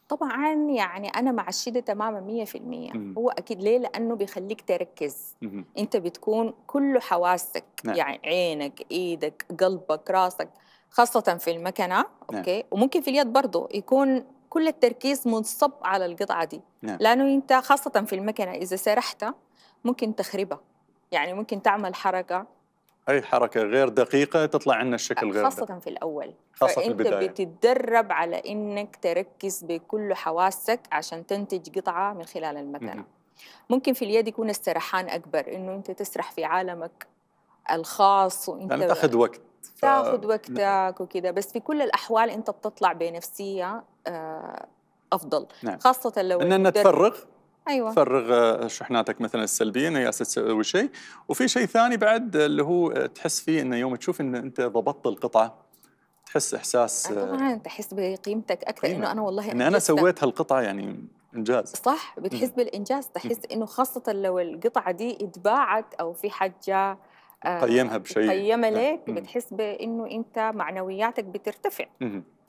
طبعا يعني انا مع الشده تماما 100% مم. هو اكيد ليه لانه بيخليك تركز مم. انت بتكون كل حواسك نعم. يعني عينك ايدك قلبك راسك خاصة في المكنة نعم. أوكي وممكن في اليد برضه يكون كل التركيز منصب على القطعة دي نعم. لأنه أنت خاصة في المكنة إذا سرحتها ممكن تخربها يعني ممكن تعمل حركة اي حركه غير دقيقه تطلع عنا الشكل غير خاصه ده. في الاول خاصه في البدايه بتتدرب على انك تركز بكل حواسك عشان تنتج قطعه من خلال المكنه ممكن في اليد يكون السرحان اكبر انه انت تسرح في عالمك الخاص وانت يعني تاخذ وقت ف... تاخذ وقتك وكذا بس في كل الاحوال انت بتطلع بنفسيه آه، افضل نعم. خاصه لو اننا تفرغ ايوه تفرغ آه، شحناتك مثلا السلبيه انه ياسس تسوي شيء وفي شيء ثاني بعد اللي هو آه، تحس فيه انه يوم تشوف ان انت ضبطت القطعه تحس احساس طبعا تحس بقيمتك اكثر انه انا والله ان انا سويت هالقطعه يعني انجاز صح بتحس بالانجاز تحس انه خاصه لو القطعه دي اتباعت او في حد جاء آه، قيمها بشيء قيمها نعم. لك بتحس بانه انت معنوياتك بترتفع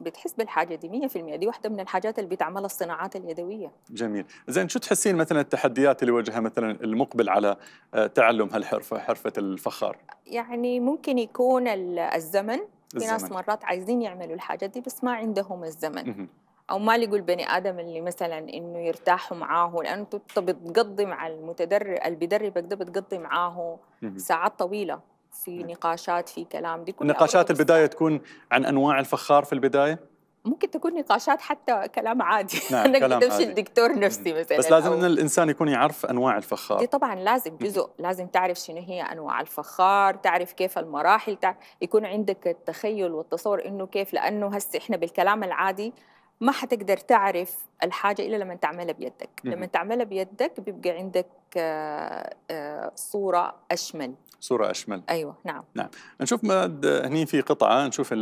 بتحس بالحاجه دي 100% دي واحده من الحاجات اللي بتعملها الصناعات اليدويه جميل زين شو تحسين مثلا التحديات اللي واجهها مثلا المقبل على آه، تعلم هالحرفه حرفه الفخار يعني ممكن يكون الزمن في ناس مرات عايزين يعملوا الحاجات دي بس ما عندهم الزمن او ما لقوا البني ادم اللي مثلا انه يرتاحوا معاه لانه انت بتقضي مع المتدرب اللي بيدربك ده بتقضي معاه ساعات طويله في نقاشات في كلام دي كل نقاشات البدايه تكون عن انواع الفخار في البدايه ممكن تكون نقاشات حتى كلام عادي نعم انك كلام تمشي الدكتور نفسي مثلا بس لازم ان الانسان يكون يعرف انواع الفخار دي طبعا لازم جزء لازم تعرف شنو هي انواع الفخار تعرف كيف المراحل تعرف يكون عندك التخيل والتصور انه كيف لانه هسه احنا بالكلام العادي ما حتقدر تعرف الحاجه الا لما تعملها بيدك لما تعملها بيدك بيبقى عندك آه، آه، صوره اشمل صورة أشمل أيوة نعم نعم نشوف هني في قطعة نشوف آه،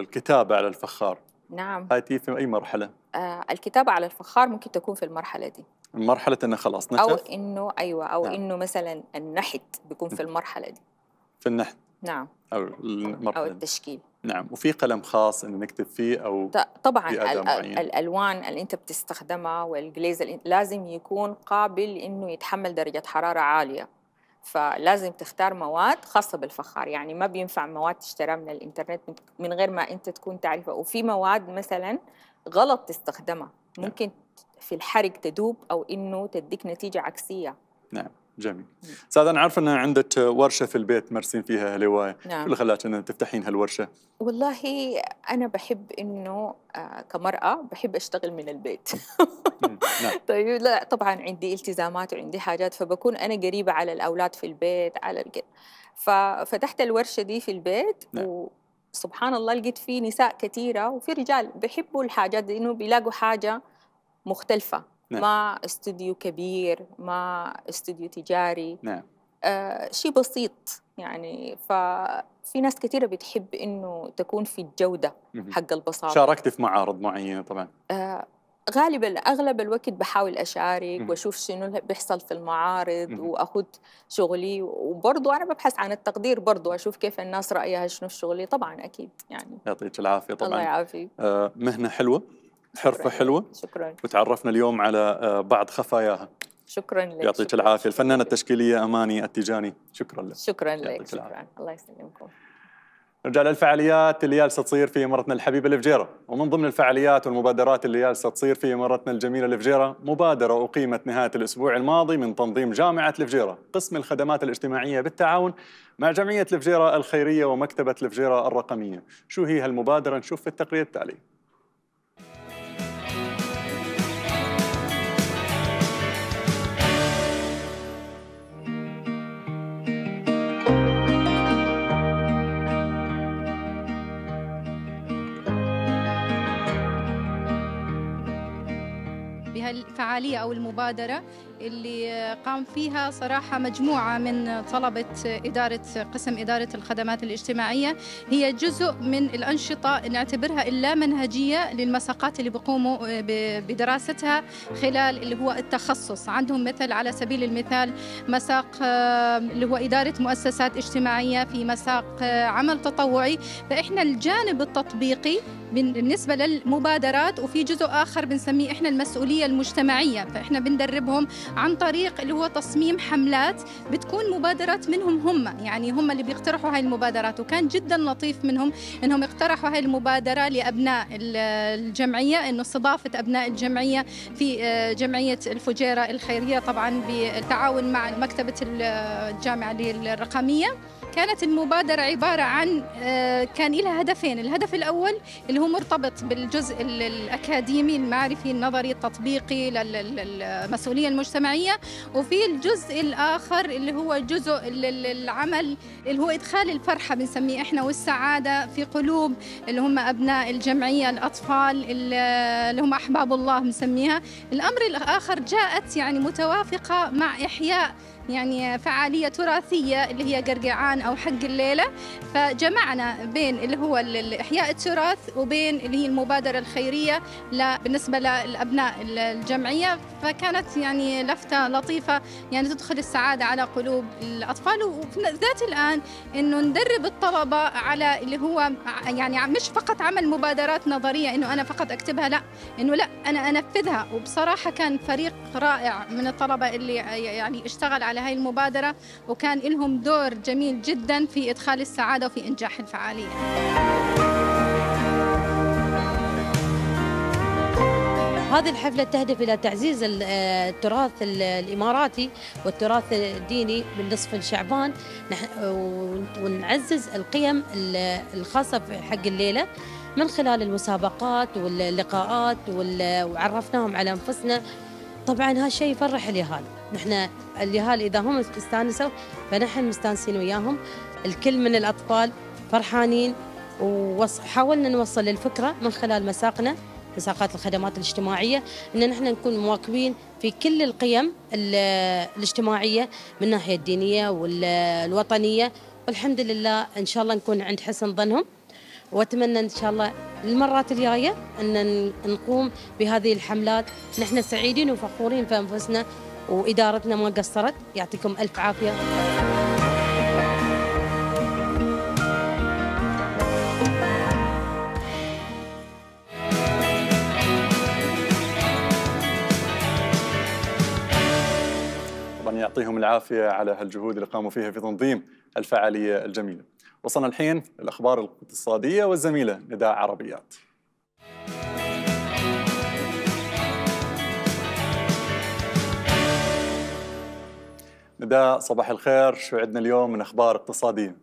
الكتابة على الفخار نعم هاي في أي مرحلة؟ آه الكتابة على الفخار ممكن تكون في المرحلة دي مرحلة إنه خلاص نشف أو إنه أيوة أو نعم. إنه مثلا النحت بيكون في المرحلة دي في النحت نعم أو المرحلة أو التشكيل دي. نعم وفي قلم خاص انه نكتب فيه او طبعا في الـ الـ الالوان اللي انت بتستخدمها والجليز لازم يكون قابل انه يتحمل درجه حراره عاليه فلازم تختار مواد خاصة بالفخار يعني ما بينفع مواد تشتريها من الإنترنت من غير ما أنت تكون تعرفها وفي مواد مثلا غلط تستخدمها نعم. ممكن نعم. في الحرق تدوب أو إنه تديك نتيجة عكسية نعم جميل سعد انا عارفه ان عندك ورشه في البيت مرسين فيها هالهوايه نعم. اللي خلاك ان تفتحين هالورشه والله انا بحب انه آه، كمراه بحب اشتغل من البيت نعم. طيب لا طبعا عندي التزامات وعندي حاجات فبكون انا قريبه على الاولاد في البيت على الجد. ففتحت الورشه دي في البيت نعم. و سبحان الله لقيت في نساء كثيره وفي رجال بيحبوا الحاجات دي انه بيلاقوا حاجه مختلفه نعم. مع استوديو كبير مع استوديو تجاري نعم. آه شيء بسيط يعني ففي ناس كثيره بتحب انه تكون في الجوده حق البساطه شاركت في معارض معينه طبعا آه غالبا اغلب الوقت بحاول اشارك واشوف شنو بيحصل في المعارض واخذ شغلي وبرضه انا ببحث عن التقدير برضه اشوف كيف الناس رايها شنو شغلي طبعا اكيد يعني يعطيك العافيه طبعا الله يعافيك آه مهنه حلوه حرفة حلوة شكرا وتعرفنا اليوم على آه، بعض خفاياها شكرا لك يعطيك العافية الفنانة التشكيلية أماني التيجاني شكرا لك شكرا لك شكرا الله يسلمكم نرجع للفعاليات اللي جالسه تصير في امارتنا الحبيبه الفجيره، ومن ضمن الفعاليات والمبادرات اللي جالسه تصير في امارتنا الجميله الفجيره، مبادره اقيمت نهايه الاسبوع الماضي من تنظيم جامعه الفجيره، قسم الخدمات الاجتماعيه بالتعاون مع جمعيه الفجيره الخيريه ومكتبه الفجيره الرقميه. شو هي هالمبادره؟ نشوف في التقرير التالي. الفعالية أو المبادرة اللي قام فيها صراحة مجموعة من طلبة إدارة قسم إدارة الخدمات الاجتماعية هي جزء من الأنشطة نعتبرها اللامنهجية للمساقات اللي بيقوموا بدراستها خلال اللي هو التخصص عندهم مثل على سبيل المثال مساق آه، اللي هو إدارة مؤسسات اجتماعية في مساق آه، عمل تطوعي فإحنا الجانب التطبيقي بالنسبة للمبادرات وفي جزء آخر بنسميه إحنا المسؤولية المجتمعية فإحنا بندربهم عن طريق اللي هو تصميم حملات بتكون مبادرات منهم هم يعني هم اللي بيقترحوا هاي المبادرات وكان جدا لطيف منهم إنهم اقترحوا هاي المبادرة لأبناء الجمعية إنه استضافة أبناء الجمعية في آه، جمعية الفجيرة الخيرية طبعا بالتعاون مع مكتبة الجامعة الرقمية كانت المبادرة عبارة عن آه، كان لها هدفين الهدف الأول اللي هو مرتبط بالجزء الأكاديمي المعرفي النظري التطبيقي للمسؤولية المجتمعية وفي الجزء الآخر اللي هو جزء العمل اللي هو إدخال الفرحة بنسميه إحنا والسعادة في قلوب اللي هم أبناء الجمعية الأطفال اللي هم أحباب الله بنسميها الأمر الآخر جاءت يعني متوافقة مع إحياء يعني فعالية تراثية اللي هي قرقعان أو حق الليلة فجمعنا بين اللي هو إحياء التراث وبين اللي هي المبادرة الخيرية بالنسبة للأبناء الجمعية فكانت يعني لفتة لطيفة يعني تدخل السعادة على قلوب الأطفال وذات الآن أنه ندرب الطلبة على اللي هو يعني مش فقط عمل مبادرات نظرية أنه أنا فقط أكتبها لا أنه لا أنا أنفذها وبصراحة كان فريق رائع من الطلبة اللي يعني اشتغل على على هاي المبادرة وكان لهم دور جميل جدا في إدخال السعادة وفي إنجاح الفعالية هذه الحفلة تهدف إلى تعزيز آه، التراث الإماراتي والتراث الديني من نصف شعبان ونعزز القيم الخاصة حق الليلة من خلال المسابقات واللقاءات وعرفناهم على أنفسنا طبعا هالشيء يفرح اليهال نحن اليهال اذا هم استانسوا فنحن مستانسين وياهم الكل من الاطفال فرحانين وحاولنا نوصل الفكره من خلال مساقنا مساقات الخدمات الاجتماعيه ان نحن نكون مواكبين في كل القيم الاجتماعيه من الناحيه الدينيه والوطنيه والحمد لله ان شاء الله نكون عند حسن ظنهم واتمنى ان شاء الله المرات الجايه ان نقوم بهذه الحملات نحن سعيدين وفخورين في انفسنا وادارتنا ما قصرت يعطيكم الف عافيه طبعا يعطيهم العافية على هالجهود اللي قاموا فيها في تنظيم الفعالية الجميلة وصلنا الحين للأخبار الاقتصادية والزميلة نداء عربيات نداء صباح الخير شو عندنا اليوم من أخبار اقتصادية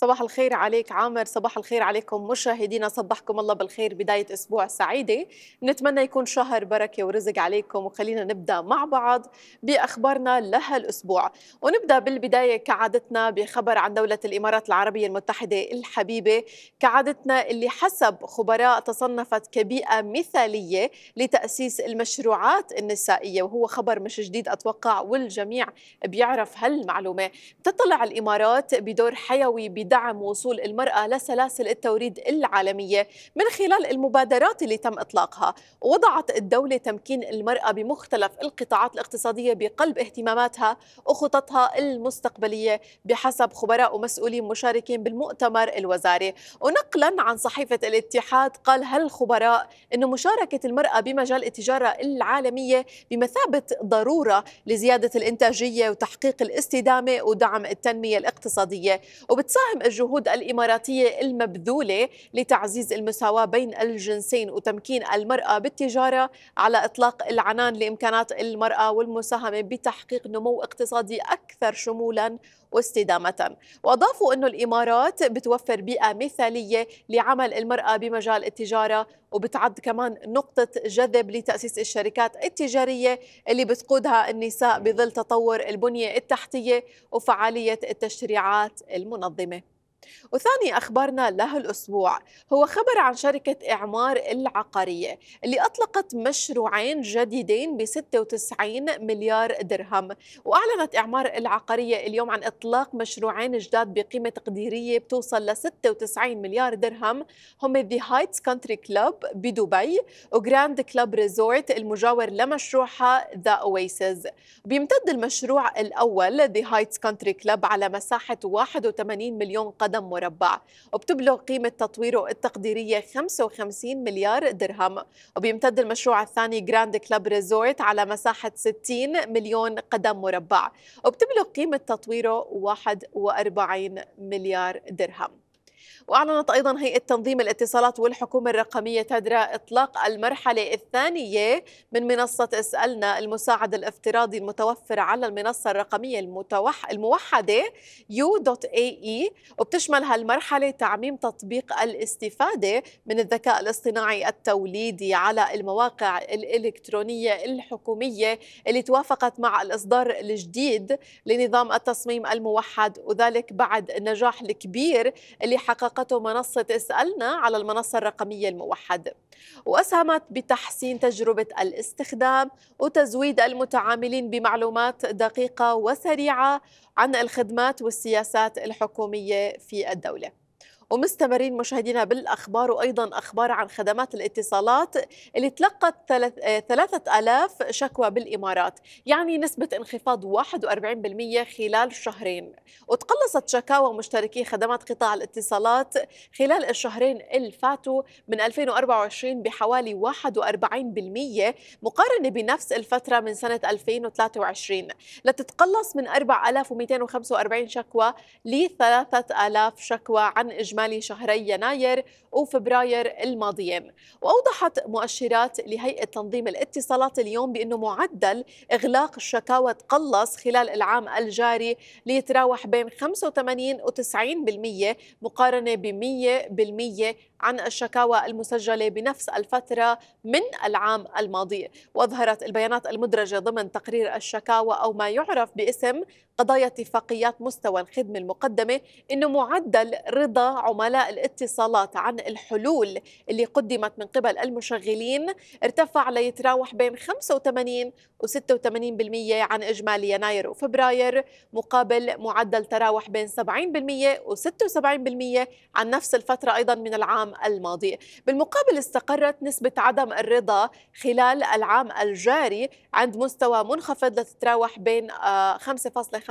صباح الخير عليك عامر صباح الخير عليكم مشاهدينا صبحكم الله بالخير بداية أسبوع سعيدة نتمنى يكون شهر بركة ورزق عليكم وخلينا نبدأ مع بعض بأخبارنا لهالأسبوع ونبدأ بالبداية كعادتنا بخبر عن دولة الإمارات العربية المتحدة الحبيبة كعادتنا اللي حسب خبراء تصنفت كبيئة مثالية لتأسيس المشروعات النسائية وهو خبر مش جديد أتوقع والجميع بيعرف هالمعلومة تطلع الإمارات بدور حيوي دعم وصول المرأة لسلاسل التوريد العالمية من خلال المبادرات اللي تم إطلاقها ووضعت الدولة تمكين المرأة بمختلف القطاعات الاقتصادية بقلب اهتماماتها وخططها المستقبلية بحسب خبراء ومسؤولين مشاركين بالمؤتمر الوزاري ونقلا عن صحيفة الاتحاد قال هالخبراء أن مشاركة المرأة بمجال التجارة العالمية بمثابة ضرورة لزيادة الإنتاجية وتحقيق الاستدامة ودعم التنمية الاقتصادية وبتساهم تدعم الجهود الإماراتية المبذولة لتعزيز المساواة بين الجنسين وتمكين المرأة بالتجارة على إطلاق العنان لإمكانات المرأة والمساهمة بتحقيق نمو اقتصادي أكثر شمولا واستدامة وأضافوا أن الإمارات بتوفر بيئة مثالية لعمل المرأة بمجال التجارة وبتعد كمان نقطة جذب لتأسيس الشركات التجارية اللي بتقودها النساء بظل تطور البنية التحتية وفعالية التشريعات المنظمة وثاني أخبارنا لهالأسبوع هو خبر عن شركة إعمار العقارية اللي أطلقت مشروعين جديدين ب 96 مليار درهم وأعلنت إعمار العقارية اليوم عن إطلاق مشروعين جداد بقيمة تقديرية بتوصل ل 96 مليار درهم هم ذا هايتس كونتري Club بدبي وجراند Club ريزورت المجاور لمشروعها ذا أويسز بيمتد المشروع الأول ذا هايتس كونتري Club على مساحة 81 مليون قدم قدم مربع وبتبلغ قيمة تطويره التقديرية 55 مليار درهم وبيمتد المشروع الثاني جراند كلاب ريزورت على مساحة 60 مليون قدم مربع وبتبلغ قيمة تطويره 41 مليار درهم وأعلنت أيضا هيئة تنظيم الاتصالات والحكومة الرقمية تدرى إطلاق المرحلة الثانية من منصة اسألنا المساعد الافتراضي المتوفر على المنصة الرقمية المتوح... الموحدة u.ae إيه وبتشمل هالمرحلة تعميم تطبيق الاستفادة من الذكاء الاصطناعي التوليدي على المواقع الإلكترونية الحكومية اللي توافقت مع الإصدار الجديد لنظام التصميم الموحد وذلك بعد النجاح الكبير اللي حققته منصة اسألنا على المنصة الرقمية الموحدة وأسهمت بتحسين تجربة الاستخدام وتزويد المتعاملين بمعلومات دقيقة وسريعة عن الخدمات والسياسات الحكومية في الدولة ومستمرين مشاهدينا بالأخبار وأيضا أخبار عن خدمات الاتصالات اللي تلقت 3000 آه، شكوى بالإمارات يعني نسبة انخفاض 41% خلال شهرين وتقلصت شكاوى مشتركي خدمات قطاع الاتصالات خلال الشهرين الفاتوا من 2024 بحوالي 41% مقارنة بنفس الفترة من سنة 2023 لتتقلص من 4245 شكوى ل 3000 شكوى عن إجمالي إجمالي شهري يناير وفبراير الماضيين وأوضحت مؤشرات لهيئة تنظيم الاتصالات اليوم بأنه معدل إغلاق الشكاوى تقلص خلال العام الجاري ليتراوح بين 85 و 90% مقارنة ب 100% عن الشكاوى المسجلة بنفس الفترة من العام الماضي وأظهرت البيانات المدرجة ضمن تقرير الشكاوى أو ما يعرف باسم قضايا اتفاقيات مستوى الخدمة المقدمة أنه معدل رضا عملاء الاتصالات عن الحلول اللي قدمت من قبل المشغلين ارتفع ليتراوح بين 85 و 86% عن إجمالي يناير وفبراير مقابل معدل تراوح بين 70% و 76% عن نفس الفترة أيضا من العام الماضي بالمقابل استقرت نسبة عدم الرضا خلال العام الجاري عند مستوى منخفض لتتراوح بين 5.5 آه، 5%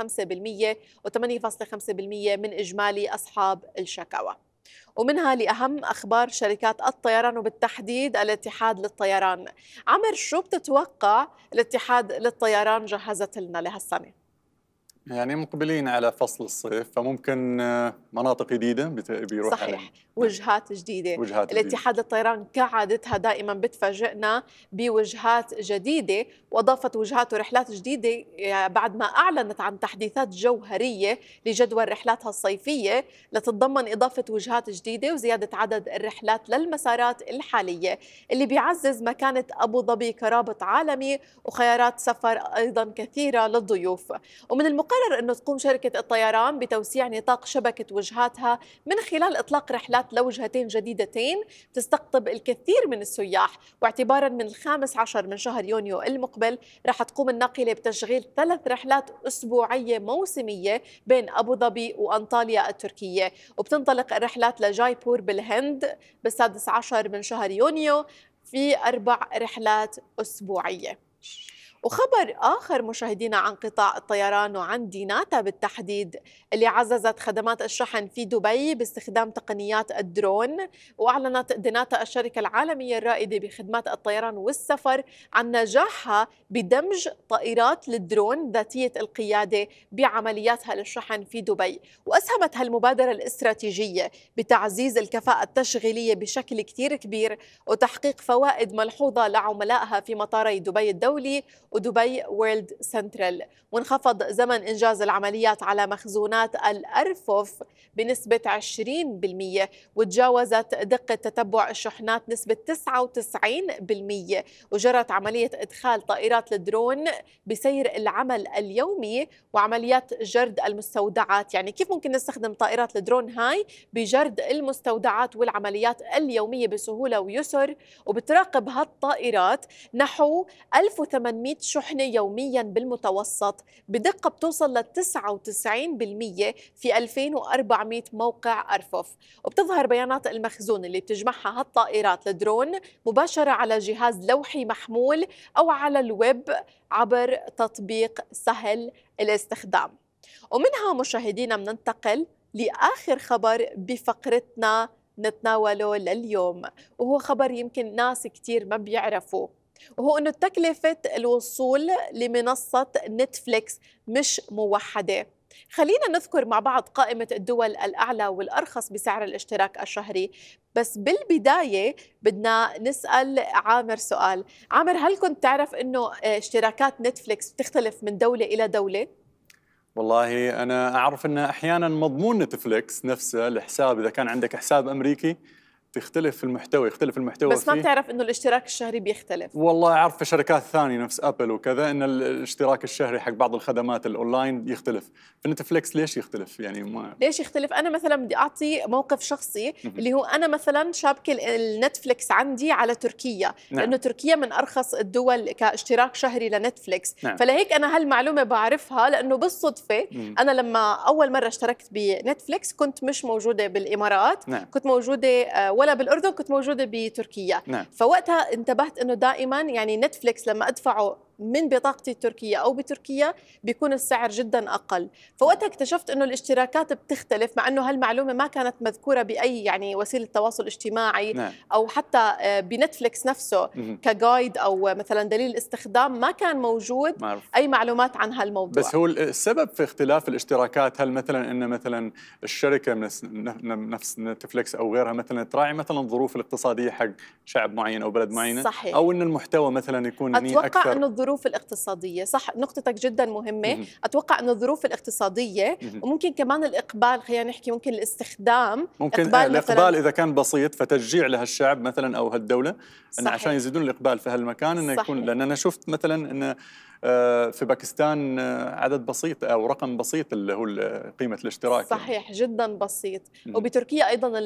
و8.5% من إجمالي أصحاب الشكاوى ومنها لأهم أخبار شركات الطيران وبالتحديد الاتحاد للطيران عمر شو بتتوقع الاتحاد للطيران جهزت لنا لهالسنة؟ يعني مقبلين على فصل الصيف فممكن آه، مناطق جديده بيروح صحيح على... وجهات جديده وجهات الاتحاد جديدة. للطيران كعادتها دائما بتفاجئنا بوجهات جديده واضافت وجهات ورحلات جديده بعد ما اعلنت عن تحديثات جوهريه لجدول رحلاتها الصيفيه لتتضمن اضافه وجهات جديده وزياده عدد الرحلات للمسارات الحاليه اللي بيعزز مكانه ابو ظبي كرابط عالمي وخيارات سفر ايضا كثيره للضيوف ومن المقابل قرر أنه تقوم شركة الطيران بتوسيع نطاق شبكة وجهاتها من خلال إطلاق رحلات لوجهتين جديدتين تستقطب الكثير من السياح واعتبارا من الخامس عشر من شهر يونيو المقبل راح تقوم الناقلة بتشغيل ثلاث رحلات أسبوعية موسمية بين أبو ظبي وأنطاليا التركية وبتنطلق الرحلات لجايبور بالهند بالسادس عشر من شهر يونيو في أربع رحلات أسبوعية وخبر آخر مشاهدينا عن قطاع الطيران وعن ديناتا بالتحديد اللي عززت خدمات الشحن في دبي باستخدام تقنيات الدرون وأعلنت ديناتا الشركة العالمية الرائدة بخدمات الطيران والسفر عن نجاحها بدمج طائرات للدرون ذاتية القيادة بعملياتها للشحن في دبي وأسهمت هالمبادرة الاستراتيجية بتعزيز الكفاءة التشغيلية بشكل كتير كبير وتحقيق فوائد ملحوظة لعملائها في مطاري دبي الدولي ودبي وورلد سنترال وانخفض زمن إنجاز العمليات على مخزونات الأرفف بنسبة 20% وتجاوزت دقة تتبع الشحنات نسبة 99% وجرت عملية إدخال طائرات الدرون بسير العمل اليومي وعمليات جرد المستودعات يعني كيف ممكن نستخدم طائرات الدرون هاي بجرد المستودعات والعمليات اليومية بسهولة ويسر وبتراقب هالطائرات نحو 1800 شحنة يوميا بالمتوسط بدقة بتوصل ل 99% في 2400 موقع أرفف وبتظهر بيانات المخزون اللي بتجمعها هالطائرات لدرون مباشرة على جهاز لوحي محمول أو على الويب عبر تطبيق سهل الاستخدام ومنها مشاهدينا بننتقل لآخر خبر بفقرتنا نتناوله لليوم وهو خبر يمكن ناس كتير ما بيعرفوه وهو أنه تكلفة الوصول لمنصة نتفليكس مش موحدة خلينا نذكر مع بعض قائمة الدول الأعلى والأرخص بسعر الاشتراك الشهري بس بالبداية بدنا نسأل عامر سؤال عامر هل كنت تعرف أنه اشتراكات نتفليكس بتختلف من دولة إلى دولة؟ والله أنا أعرف أنه أحيانا مضمون نتفليكس نفسه الحساب إذا كان عندك حساب أمريكي تختلف في المحتوى يختلف المحتوى بس ما بتعرف انه الاشتراك الشهري بيختلف والله اعرف في شركات ثانيه نفس ابل وكذا ان الاشتراك الشهري حق بعض الخدمات الاونلاين يختلف في نتفليكس ليش يختلف يعني ما ليش يختلف انا مثلا بدي اعطي موقف شخصي اللي هو انا مثلا شابكه النتفليكس عندي على تركيا نعم. لانه تركيا من ارخص الدول كاشتراك شهري لنتفليكس نعم. فلهيك انا هالمعلومه بعرفها لانه بالصدفه مم. انا لما اول مره اشتركت بنتفليكس كنت مش موجوده بالامارات نعم. كنت موجوده آه، ولا بالاردن كنت موجوده بتركيا نعم. فوقتها انتبهت انه دائما يعني نتفليكس لما ادفعه من بطاقتي التركية أو بتركيا بيكون السعر جدا أقل فوقتها اكتشفت أنه الاشتراكات بتختلف مع أنه هالمعلومة ما كانت مذكورة بأي يعني وسيلة تواصل اجتماعي نعم. أو حتى آه، بنتفلكس نفسه كجايد أو مثلا دليل استخدام ما كان موجود معرفة. أي معلومات عن هالموضوع بس هو السبب في اختلاف الاشتراكات هل مثلا أن مثلا الشركة من نفس نتفلكس أو غيرها مثلا تراعي مثلا الظروف الاقتصادية حق شعب معين أو بلد معينة صحيح. أو أن المحتوى مثلا يكون أتوقع أكثر أنه الظروف الاقتصاديه صح نقطتك جدا مهمه اتوقع أن الظروف الاقتصاديه وممكن كمان الاقبال خلينا نحكي ممكن الاستخدام ممكن إقبال آه، الاقبال اذا كان بسيط فتشجيع لهالشعب مثلا او هالدوله ان عشان يزيدون الاقبال في هالمكان انه يكون لان انا شفت مثلا انه آه، في باكستان آه، عدد بسيط او رقم بسيط اللي هو قيمه الاشتراك يعني. صحيح يعني. جدا بسيط وبتركيا ايضا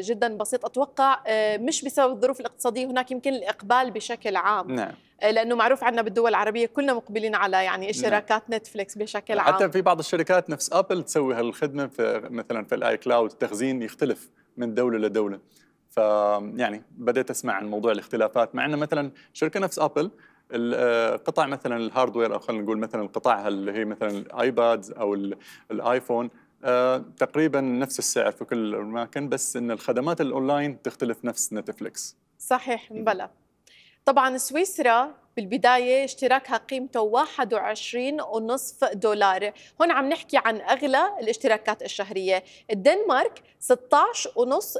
جدا بسيط اتوقع آه، مش بسبب الظروف الاقتصاديه هناك يمكن الاقبال بشكل عام نعم لانه معروف عندنا بالدول العربيه كلنا مقبلين على يعني اشتراكات نعم. نتفليكس بشكل عام حتى في بعض الشركات نفس ابل تسوي هالخدمه في مثلا في الاي كلاود التخزين يختلف من دوله لدوله فيعني بديت اسمع عن موضوع الاختلافات مع انه مثلا شركه نفس ابل القطع آه، مثلا الهاردوير او خلينا نقول مثلا القطع اللي هي مثلا الايبادز او الايفون آه، تقريبا نفس السعر في كل الاماكن بس ان الخدمات الاونلاين تختلف نفس نتفليكس صحيح بلا طبعا سويسرا بالبداية اشتراكها قيمته 21.5 دولار هون عم نحكي عن أغلى الاشتراكات الشهرية الدنمارك 16.5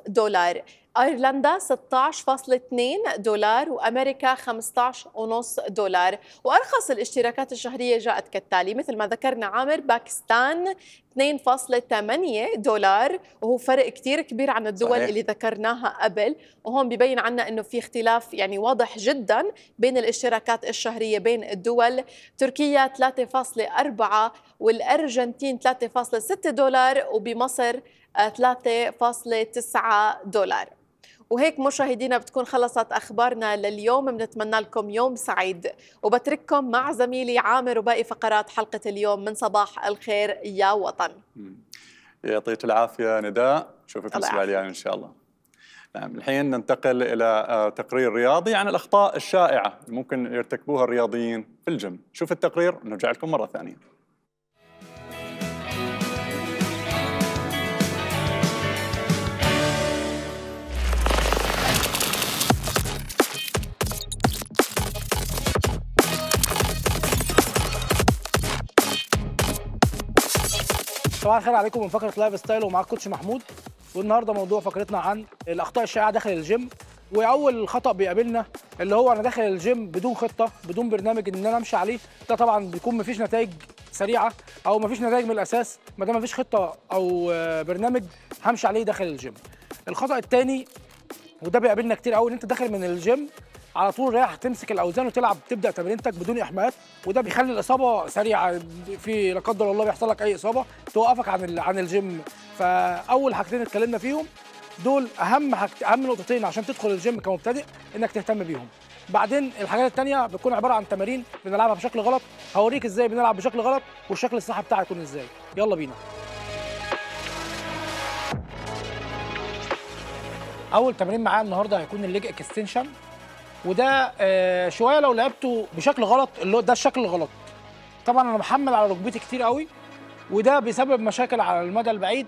دولار ايرلندا 16.2 دولار وامريكا 15.5 دولار وارخص الاشتراكات الشهريه جاءت كالتالي مثل ما ذكرنا عامر باكستان 2.8 دولار وهو فرق كثير كبير عن الدول صحيح. اللي ذكرناها قبل وهون ببين عنا انه في اختلاف يعني واضح جدا بين الاشتراكات الشهريه بين الدول تركيا 3.4 والارجنتين 3.6 دولار وبمصر 3.9 آه، دولار وهيك مشاهدينا بتكون خلصت اخبارنا لليوم بنتمنى لكم يوم سعيد وبترككم مع زميلي عامر وباقي فقرات حلقه اليوم من صباح الخير يا وطن يعطيك العافيه نداء نشوفك الاسبوع الجاي ان شاء الله نعم الحين ننتقل الى آه، تقرير رياضي عن الاخطاء الشائعه اللي ممكن يرتكبوها الرياضيين في الجيم شوف التقرير ونرجع لكم مره ثانيه صباح الخير عليكم من فقره لايف ستايل ومعاك كوتش محمود والنهارده موضوع فقرتنا عن الاخطاء الشائعه داخل الجيم واول خطا بيقابلنا اللي هو انا داخل الجيم بدون خطه بدون برنامج ان انا امشي عليه ده طبعا بيكون مفيش نتائج سريعه او مفيش نتائج من الاساس ما دام مفيش خطه او برنامج همشي عليه داخل الجيم الخطا الثاني وده بيقابلنا كتير قوي ان انت داخل من الجيم على طول رايح تمسك الاوزان وتلعب تبدا تمرينتك بدون احماءات وده بيخلي الاصابه سريعه في لا قدر الله بيحصل لك اي اصابه توقفك عن عن الجيم فاول حاجتين اتكلمنا فيهم دول اهم حاجت... اهم نقطتين عشان تدخل الجيم كمبتدئ انك تهتم بيهم بعدين الحاجات التانية بتكون عبارة عن تمارين بنلعبها بشكل غلط هوريك ازاي بنلعب بشكل غلط والشكل الصح بتاعها يكون ازاي يلا بينا اول تمرين معايا النهارده هيكون الليج اكستنشن وده آه، شويه لو لعبته بشكل غلط اللي ده الشكل الغلط طبعا انا محمل على ركبتي كتير قوي وده بيسبب مشاكل على المدى البعيد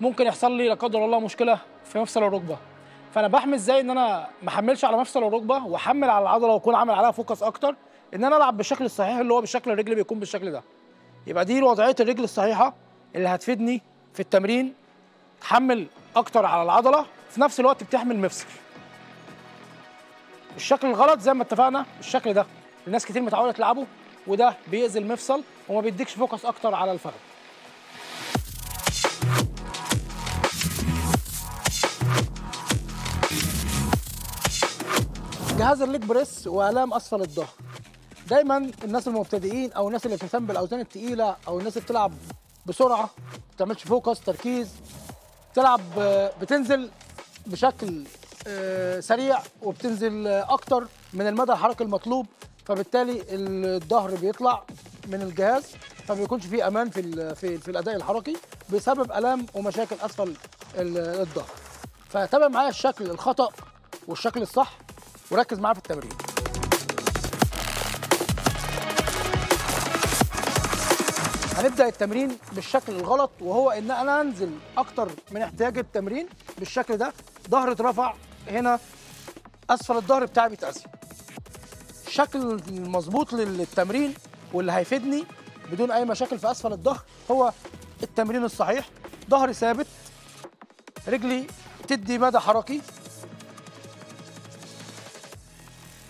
ممكن يحصل لي لا قدر الله مشكله في مفصل الركبه فانا بحمل ازاي ان انا ما احملش على مفصل الركبه واحمل على العضله واكون عامل عليها فوكس اكتر ان انا العب بالشكل الصحيح اللي هو بشكل الرجل بيكون بالشكل ده يبقى دي وضعيه الرجل الصحيحه اللي هتفيدني في التمرين تحمل اكتر على العضله في نفس الوقت بتحمل مفصل الشكل الغلط زي ما اتفقنا الشكل ده الناس كتير متعوده تلعبه وده بيأذي المفصل وما بيديكش فوكس اكتر على الفخذ جهاز الليج بريس والام اسفل الظهر دايما الناس المبتدئين او الناس اللي بتهتم بالاوزان الثقيله او الناس اللي بتلعب بسرعه ما بتعملش فوكس تركيز تلعب آه، بتنزل بشكل آه، سريع وبتنزل اكتر من المدى الحركي المطلوب فبالتالي الظهر بيطلع من الجهاز فما بيكونش فيه امان في في, في الاداء الحركي بسبب الام ومشاكل اسفل الظهر فتابع معايا الشكل الخطا والشكل الصح وركز معايا في التمرين هنبدا التمرين بالشكل الغلط وهو ان انا انزل اكتر من احتياج التمرين بالشكل ده ظهر اترفع هنا اسفل الظهر بتاعي بيتاذي الشكل المظبوط للتمرين واللي هيفيدني بدون اي مشاكل في اسفل الظهر هو التمرين الصحيح ظهري ثابت رجلي تدي مدى حركي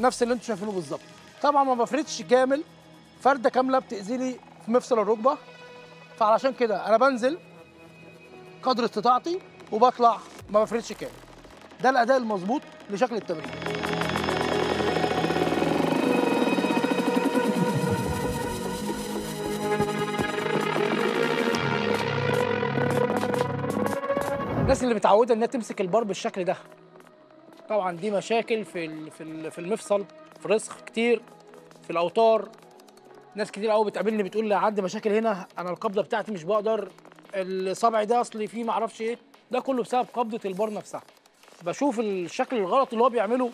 نفس اللي انتم شايفينه بالظبط طبعا ما بفردش كامل فرده كامله بتاذيني في مفصل الركبه فعلشان كده انا بنزل قدر استطاعتي وبطلع ما بفردش كامل ده الاداء المظبوط لشكل التمرين الناس اللي متعوده انها تمسك البار بالشكل ده طبعا دي مشاكل في في في المفصل في رسخ كتير في الاوتار ناس كتير قوي بتقابلني بتقول لي عندي مشاكل هنا انا القبضه بتاعتي مش بقدر الصبع ده اصلي فيه معرفش ايه ده كله بسبب قبضه البار نفسها بشوف الشكل الغلط اللي هو بيعمله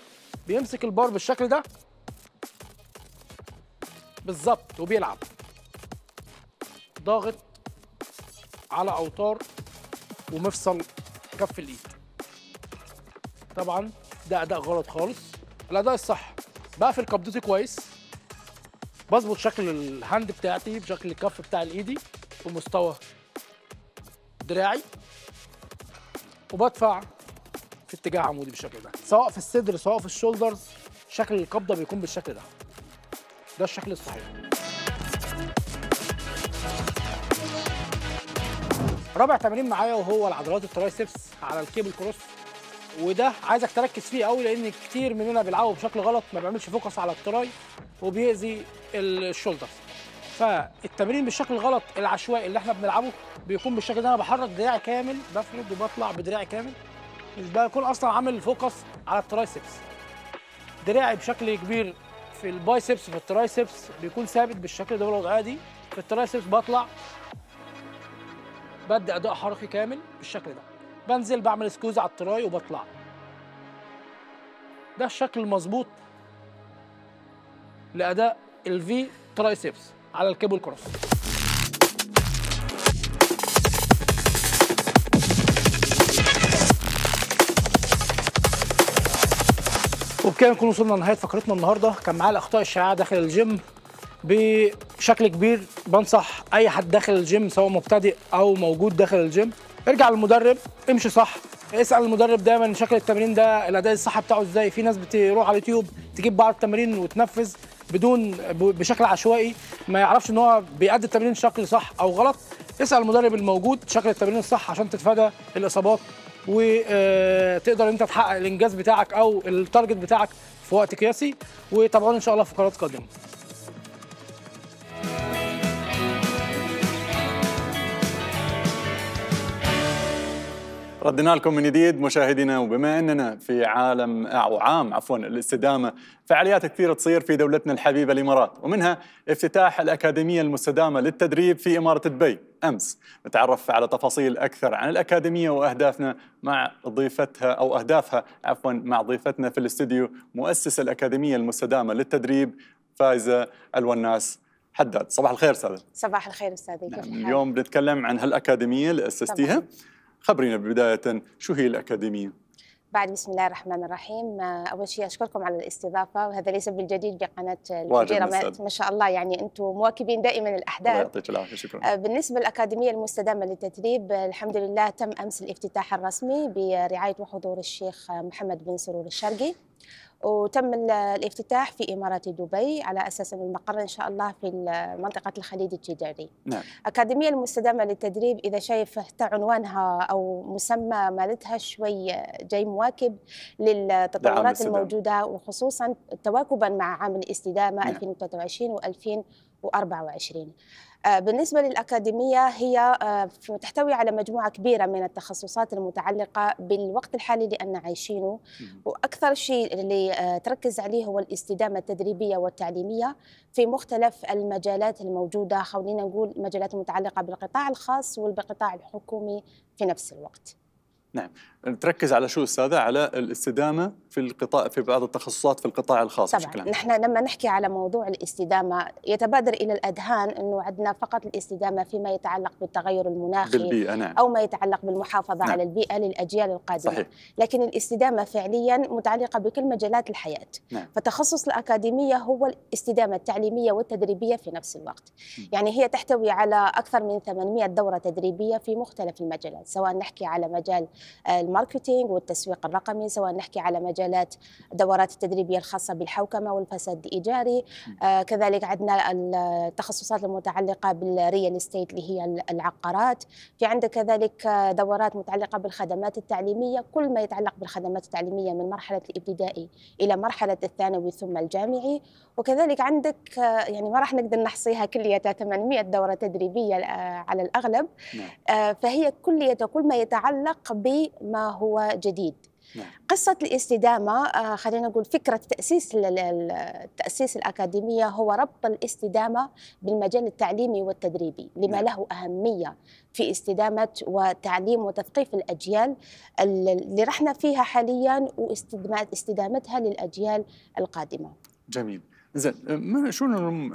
بيمسك البار بالشكل ده بالظبط وبيلعب ضاغط على اوتار ومفصل كف الايد طبعا ده اداء غلط خالص الاداء الصح بقفل قبضتي كويس بظبط شكل الهاند بتاعتي بشكل الكف بتاع الايدي ومستوى دراعي وبدفع في اتجاه عمودي بالشكل ده سواء في الصدر سواء في الشولدرز شكل القبضه بيكون بالشكل ده ده الشكل الصحيح رابع تمرين معايا وهو العضلات الترايسبس على الكيبل كروس وده عايزك تركز فيه قوي لان كتير مننا بيلعبه بشكل غلط ما بيعملش فوكس على التراي وبيأذي الشولدرز فالتمرين بالشكل الغلط العشوائي اللي احنا بنلعبه بيكون بالشكل ده انا بحرك دراعي كامل بفرد وبطلع بدراعي كامل مش بكون اصلا عامل فوكس على الترايسبس دراعي بشكل كبير في البايسبس في الترايسبس بيكون ثابت بالشكل ده والوضعيه دي في الترايسبس بطلع بدي اداء حركي كامل بالشكل ده بنزل بعمل سكوز على التراي وبطلع ده الشكل المظبوط لاداء الفي ترايسبس على الكيبل كروس وبكده نكون وصلنا لنهايه فقرتنا النهارده كان معايا الاخطاء الشائعه داخل الجيم بشكل كبير بنصح اي حد داخل الجيم سواء مبتدئ او موجود داخل الجيم ارجع للمدرب امشي صح اسال المدرب دايما شكل التمرين ده الاداء الصح بتاعه ازاي في ناس بتروح على اليوتيوب تجيب بعض التمارين وتنفذ بدون بشكل عشوائي ما يعرفش ان هو بيأدي التمرين بشكل صح او غلط اسال المدرب الموجود شكل التمرين الصح عشان تتفادى الاصابات وتقدر انت تحقق الانجاز بتاعك او التارجت بتاعك في وقت قياسي وتابعونا ان شاء الله في فقرات قادمه ردنا لكم من جديد مشاهدينا وبما اننا في عالم او عام عفوا الاستدامه فعاليات كثيره تصير في دولتنا الحبيبه الامارات ومنها افتتاح الاكاديميه المستدامه للتدريب في اماره دبي أمس نتعرف على تفاصيل أكثر عن الأكاديمية وأهدافنا مع ضيفتها أو أهدافها عفوا مع ضيفتنا في الاستديو مؤسسة الأكاديمية المستدامة للتدريب فايزة الوناس حداد صباح الخير استاذ صباح الخير استاذي نعم. اليوم بنتكلم عن هالاكاديميه اللي اسستيها خبرينا بدايه شو هي الاكاديميه بعد بسم الله الرحمن الرحيم آه، اول شيء اشكركم على الاستضافه وهذا ليس بالجديد بقناه آه، الجزيره ما, ما شاء الله يعني انتم مواكبين دائما الاحداث الله يعطيك العافيه شكرا آه، بالنسبه للاكاديميه المستدامه للتدريب الحمد لله تم امس الافتتاح الرسمي برعايه وحضور الشيخ محمد بن سرور الشرقي وتم الافتتاح في إمارة دبي على أساس أن المقر إن شاء الله في منطقة الخليج التجاري نعم. أكاديمية المستدامة للتدريب إذا شايف عنوانها أو مسمى مالتها شوي جاي مواكب للتطورات الموجودة وخصوصا تواكبا مع عام الاستدامة نعم. 2023 و 2024 آه، بالنسبة للأكاديمية هي آه، تحتوي على مجموعة كبيرة من التخصصات المتعلقة بالوقت الحالي اللي أنا عايشينه وأكثر شيء اللي آه، تركز عليه هو الاستدامة التدريبية والتعليمية في مختلف المجالات الموجودة خلينا نقول مجالات متعلقة بالقطاع الخاص والقطاع الحكومي في نفس الوقت نعم تركز على شو استاذه على الاستدامه في القطاع في بعض التخصصات في القطاع الخاص طبعا بشكل عام. نحن لما نحكي على موضوع الاستدامه يتبادر الى الاذهان انه عندنا فقط الاستدامه فيما يتعلق بالتغير المناخي بالبيئة نعم. او ما يتعلق بالمحافظه نعم. على البيئه للاجيال القادمه صحيح. لكن الاستدامه فعليا متعلقه بكل مجالات الحياه نعم. فتخصص الاكاديميه هو الاستدامه التعليميه والتدريبيه في نفس الوقت م. يعني هي تحتوي على اكثر من 800 دوره تدريبيه في مختلف المجالات سواء نحكي على مجال الماركتينج والتسويق الرقمي سواء نحكي على مجالات الدورات التدريبيه الخاصه بالحوكمه والفساد الإيجاري آه كذلك عندنا التخصصات المتعلقه بالريال استيت اللي هي العقارات في عندك كذلك آه، دورات متعلقه بالخدمات التعليميه كل ما يتعلق بالخدمات التعليميه من مرحله الابتدائي الى مرحله الثانوي ثم الجامعي وكذلك عندك آه، يعني ما راح نقدر نحصيها كليتها 800 دوره تدريبيه آه، على الاغلب نعم. فهي كليه كل ما يتعلق بما هو جديد نعم. قصة الاستدامة آه، خلينا نقول فكرة تأسيس التأسيس الأكاديمية هو ربط الاستدامة بالمجال التعليمي والتدريبي لما نعم. له أهمية في استدامة وتعليم وتثقيف الأجيال اللي رحنا فيها حاليا واستدامتها للأجيال القادمة جميل زين من شو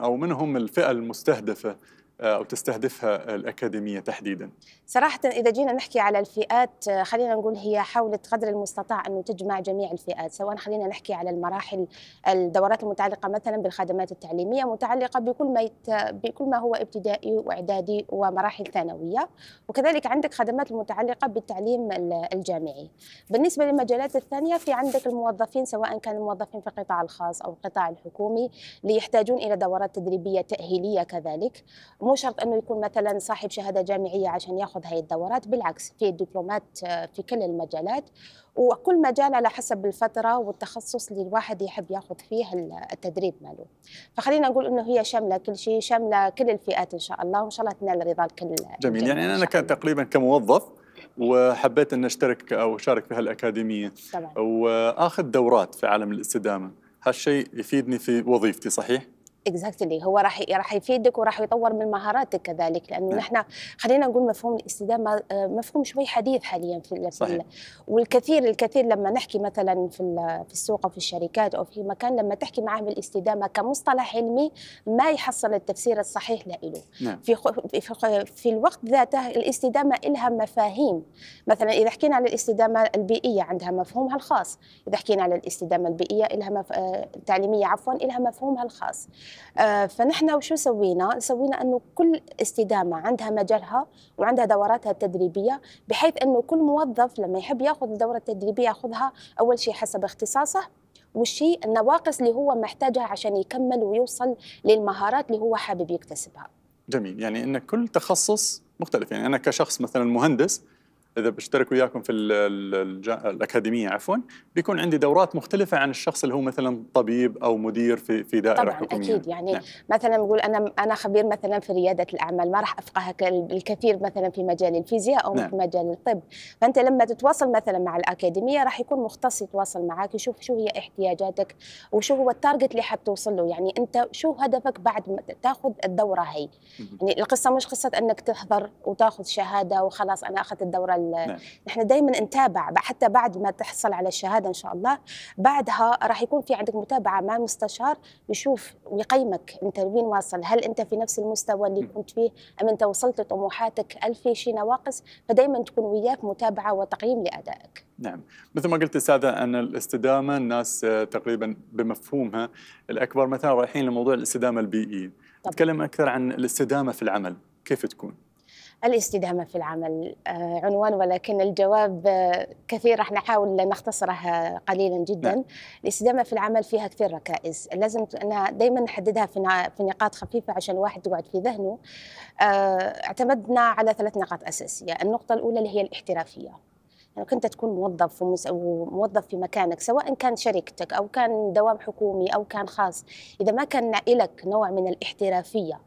او من هم الفئه المستهدفه آه، او تستهدفها الاكاديميه تحديدا؟ صراحه اذا جينا نحكي على الفئات آه، خلينا نقول هي حاولت قدر المستطاع انه تجمع جميع الفئات سواء خلينا نحكي على المراحل الدورات المتعلقه مثلا بالخدمات التعليميه متعلقه بكل ما يت... بكل ما هو ابتدائي واعدادي ومراحل ثانويه وكذلك عندك خدمات المتعلقه بالتعليم الجامعي. بالنسبه للمجالات الثانيه في عندك الموظفين سواء كانوا الموظفين في القطاع الخاص او القطاع الحكومي اللي يحتاجون الى دورات تدريبيه تاهيليه كذلك مو شرط انه يكون مثلا صاحب شهاده جامعيه عشان ياخذ هاي الدورات بالعكس في دبلومات آه، في كل المجالات وكل مجال على حسب الفتره والتخصص اللي الواحد يحب ياخذ فيه التدريب ماله فخلينا نقول انه هي شامله كل شيء شامله كل الفئات ان شاء الله وان شاء الله تنال رضا الكل جميل يعني انا كان تقريبا كموظف وحبيت ان اشترك او اشارك في هالاكاديميه طبعا. واخذ دورات في عالم الاستدامه هالشيء يفيدني في وظيفتي صحيح اكزاكتلي هو راح راح يفيدك وراح يطور من مهاراتك كذلك لانه نعم. نحن خلينا نقول مفهوم الاستدامه آه، مفهوم شوي حديث حاليا في صحيح. والكثير الكثير لما نحكي مثلا في في السوق او في الشركات او في مكان لما تحكي معاه بالاستدامه كمصطلح علمي ما يحصل التفسير الصحيح له نعم. في خو في, في الوقت ذاته الاستدامه لها مفاهيم مثلا اذا حكينا على الاستدامه البيئيه عندها مفهومها الخاص اذا حكينا على الاستدامه البيئيه لها مف... آه، التعليميه عفوا لها مفهومها الخاص آه، فنحن وشو سوينا؟ سوينا انه كل استدامه عندها مجالها وعندها دوراتها التدريبيه بحيث انه كل موظف لما يحب ياخذ الدوره التدريبيه ياخذها اول شيء حسب اختصاصه والشيء النواقص اللي هو محتاجها عشان يكمل ويوصل للمهارات اللي هو حابب يكتسبها. جميل يعني ان كل تخصص مختلف يعني انا كشخص مثلا مهندس اذا بشترك وياكم في الاكاديميه عفوا بيكون عندي دورات مختلفه عن الشخص اللي هو مثلا طبيب او مدير في في دائره طبعا حكوميه اكيد يعني نعم. مثلا بقول انا انا خبير مثلا في رياده الاعمال ما راح افقه الكثير مثلا في مجال الفيزياء او نعم. في مجال الطب فانت لما تتواصل مثلا مع الاكاديميه راح يكون مختص يتواصل معك يشوف شو هي احتياجاتك وشو هو التارجت اللي حاب توصل له يعني انت شو هدفك بعد ما تاخذ الدوره هي يعني القصه مش قصه انك تحضر وتاخذ شهاده وخلاص انا اخذت الدوره نعم. نحن دائما نتابع حتى بعد ما تحصل على الشهاده ان شاء الله بعدها راح يكون في عندك متابعه مع مستشار يشوف ويقيمك انت وين واصل هل انت في نفس المستوى اللي كنت فيه ام انت وصلت لطموحاتك هل في شيء نواقص فدائما تكون وياك متابعه وتقييم لادائك نعم مثل ما قلت استاذه ان الاستدامه الناس آه، تقريبا بمفهومها الاكبر مثلا رايحين لموضوع الاستدامه البيئيه نتكلم اكثر عن الاستدامه في العمل كيف تكون الاستدامة في العمل آه، عنوان ولكن الجواب آه، كثير راح نحاول نختصره قليلا جدا نعم. الاستدامة في العمل فيها كثير ركائز لازم أنا دائما نحددها في نقاط خفيفة عشان الواحد يقعد في ذهنه آه، اعتمدنا على ثلاث نقاط أساسية النقطة الأولى اللي هي الاحترافية انك يعني انت تكون موظف وموظف في مكانك سواء كان شركتك او كان دوام حكومي او كان خاص اذا ما كان لك نوع من الاحترافيه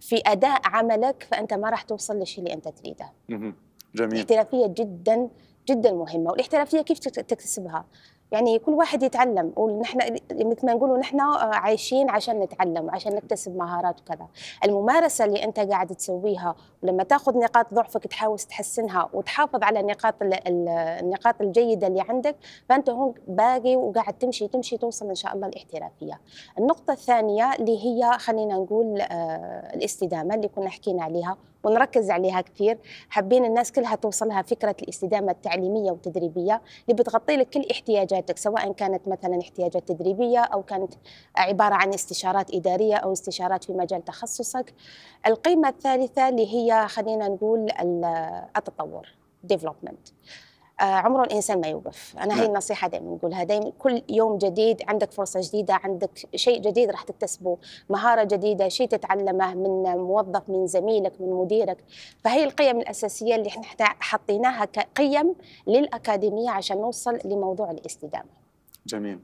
في اداء عملك فانت ما راح توصل للشيء اللي انت تريده جميل الاحترافيه جدا جدا مهمه والاحترافيه كيف تكتسبها يعني كل واحد يتعلم ونحن مثل ما نقولوا نحن آه، عايشين عشان نتعلم عشان نكتسب مهارات وكذا الممارسه اللي انت قاعد تسويها ولما تاخذ نقاط ضعفك تحاول تحسنها وتحافظ على النقاط النقاط الجيده اللي عندك فانت هون باقي وقاعد تمشي تمشي توصل ان شاء الله الاحترافيه النقطه الثانيه اللي هي خلينا نقول آه، الاستدامه اللي كنا حكينا عليها ونركز عليها كثير حابين الناس كلها توصلها فكرة الاستدامة التعليمية والتدريبية اللي بتغطي لك كل احتياجاتك سواء كانت مثلا احتياجات تدريبية أو كانت عبارة عن استشارات إدارية أو استشارات في مجال تخصصك القيمة الثالثة اللي هي خلينا نقول التطور ديفلوبمنت آه، عمر الانسان ما يوقف انا هي نعم. النصيحه دائما نقولها دائما كل يوم جديد عندك فرصه جديده عندك شيء جديد راح تكتسبه مهاره جديده شيء تتعلمه من موظف من زميلك من مديرك فهي القيم الاساسيه اللي احنا حطيناها كقيم للاكاديميه عشان نوصل لموضوع الاستدامه جميل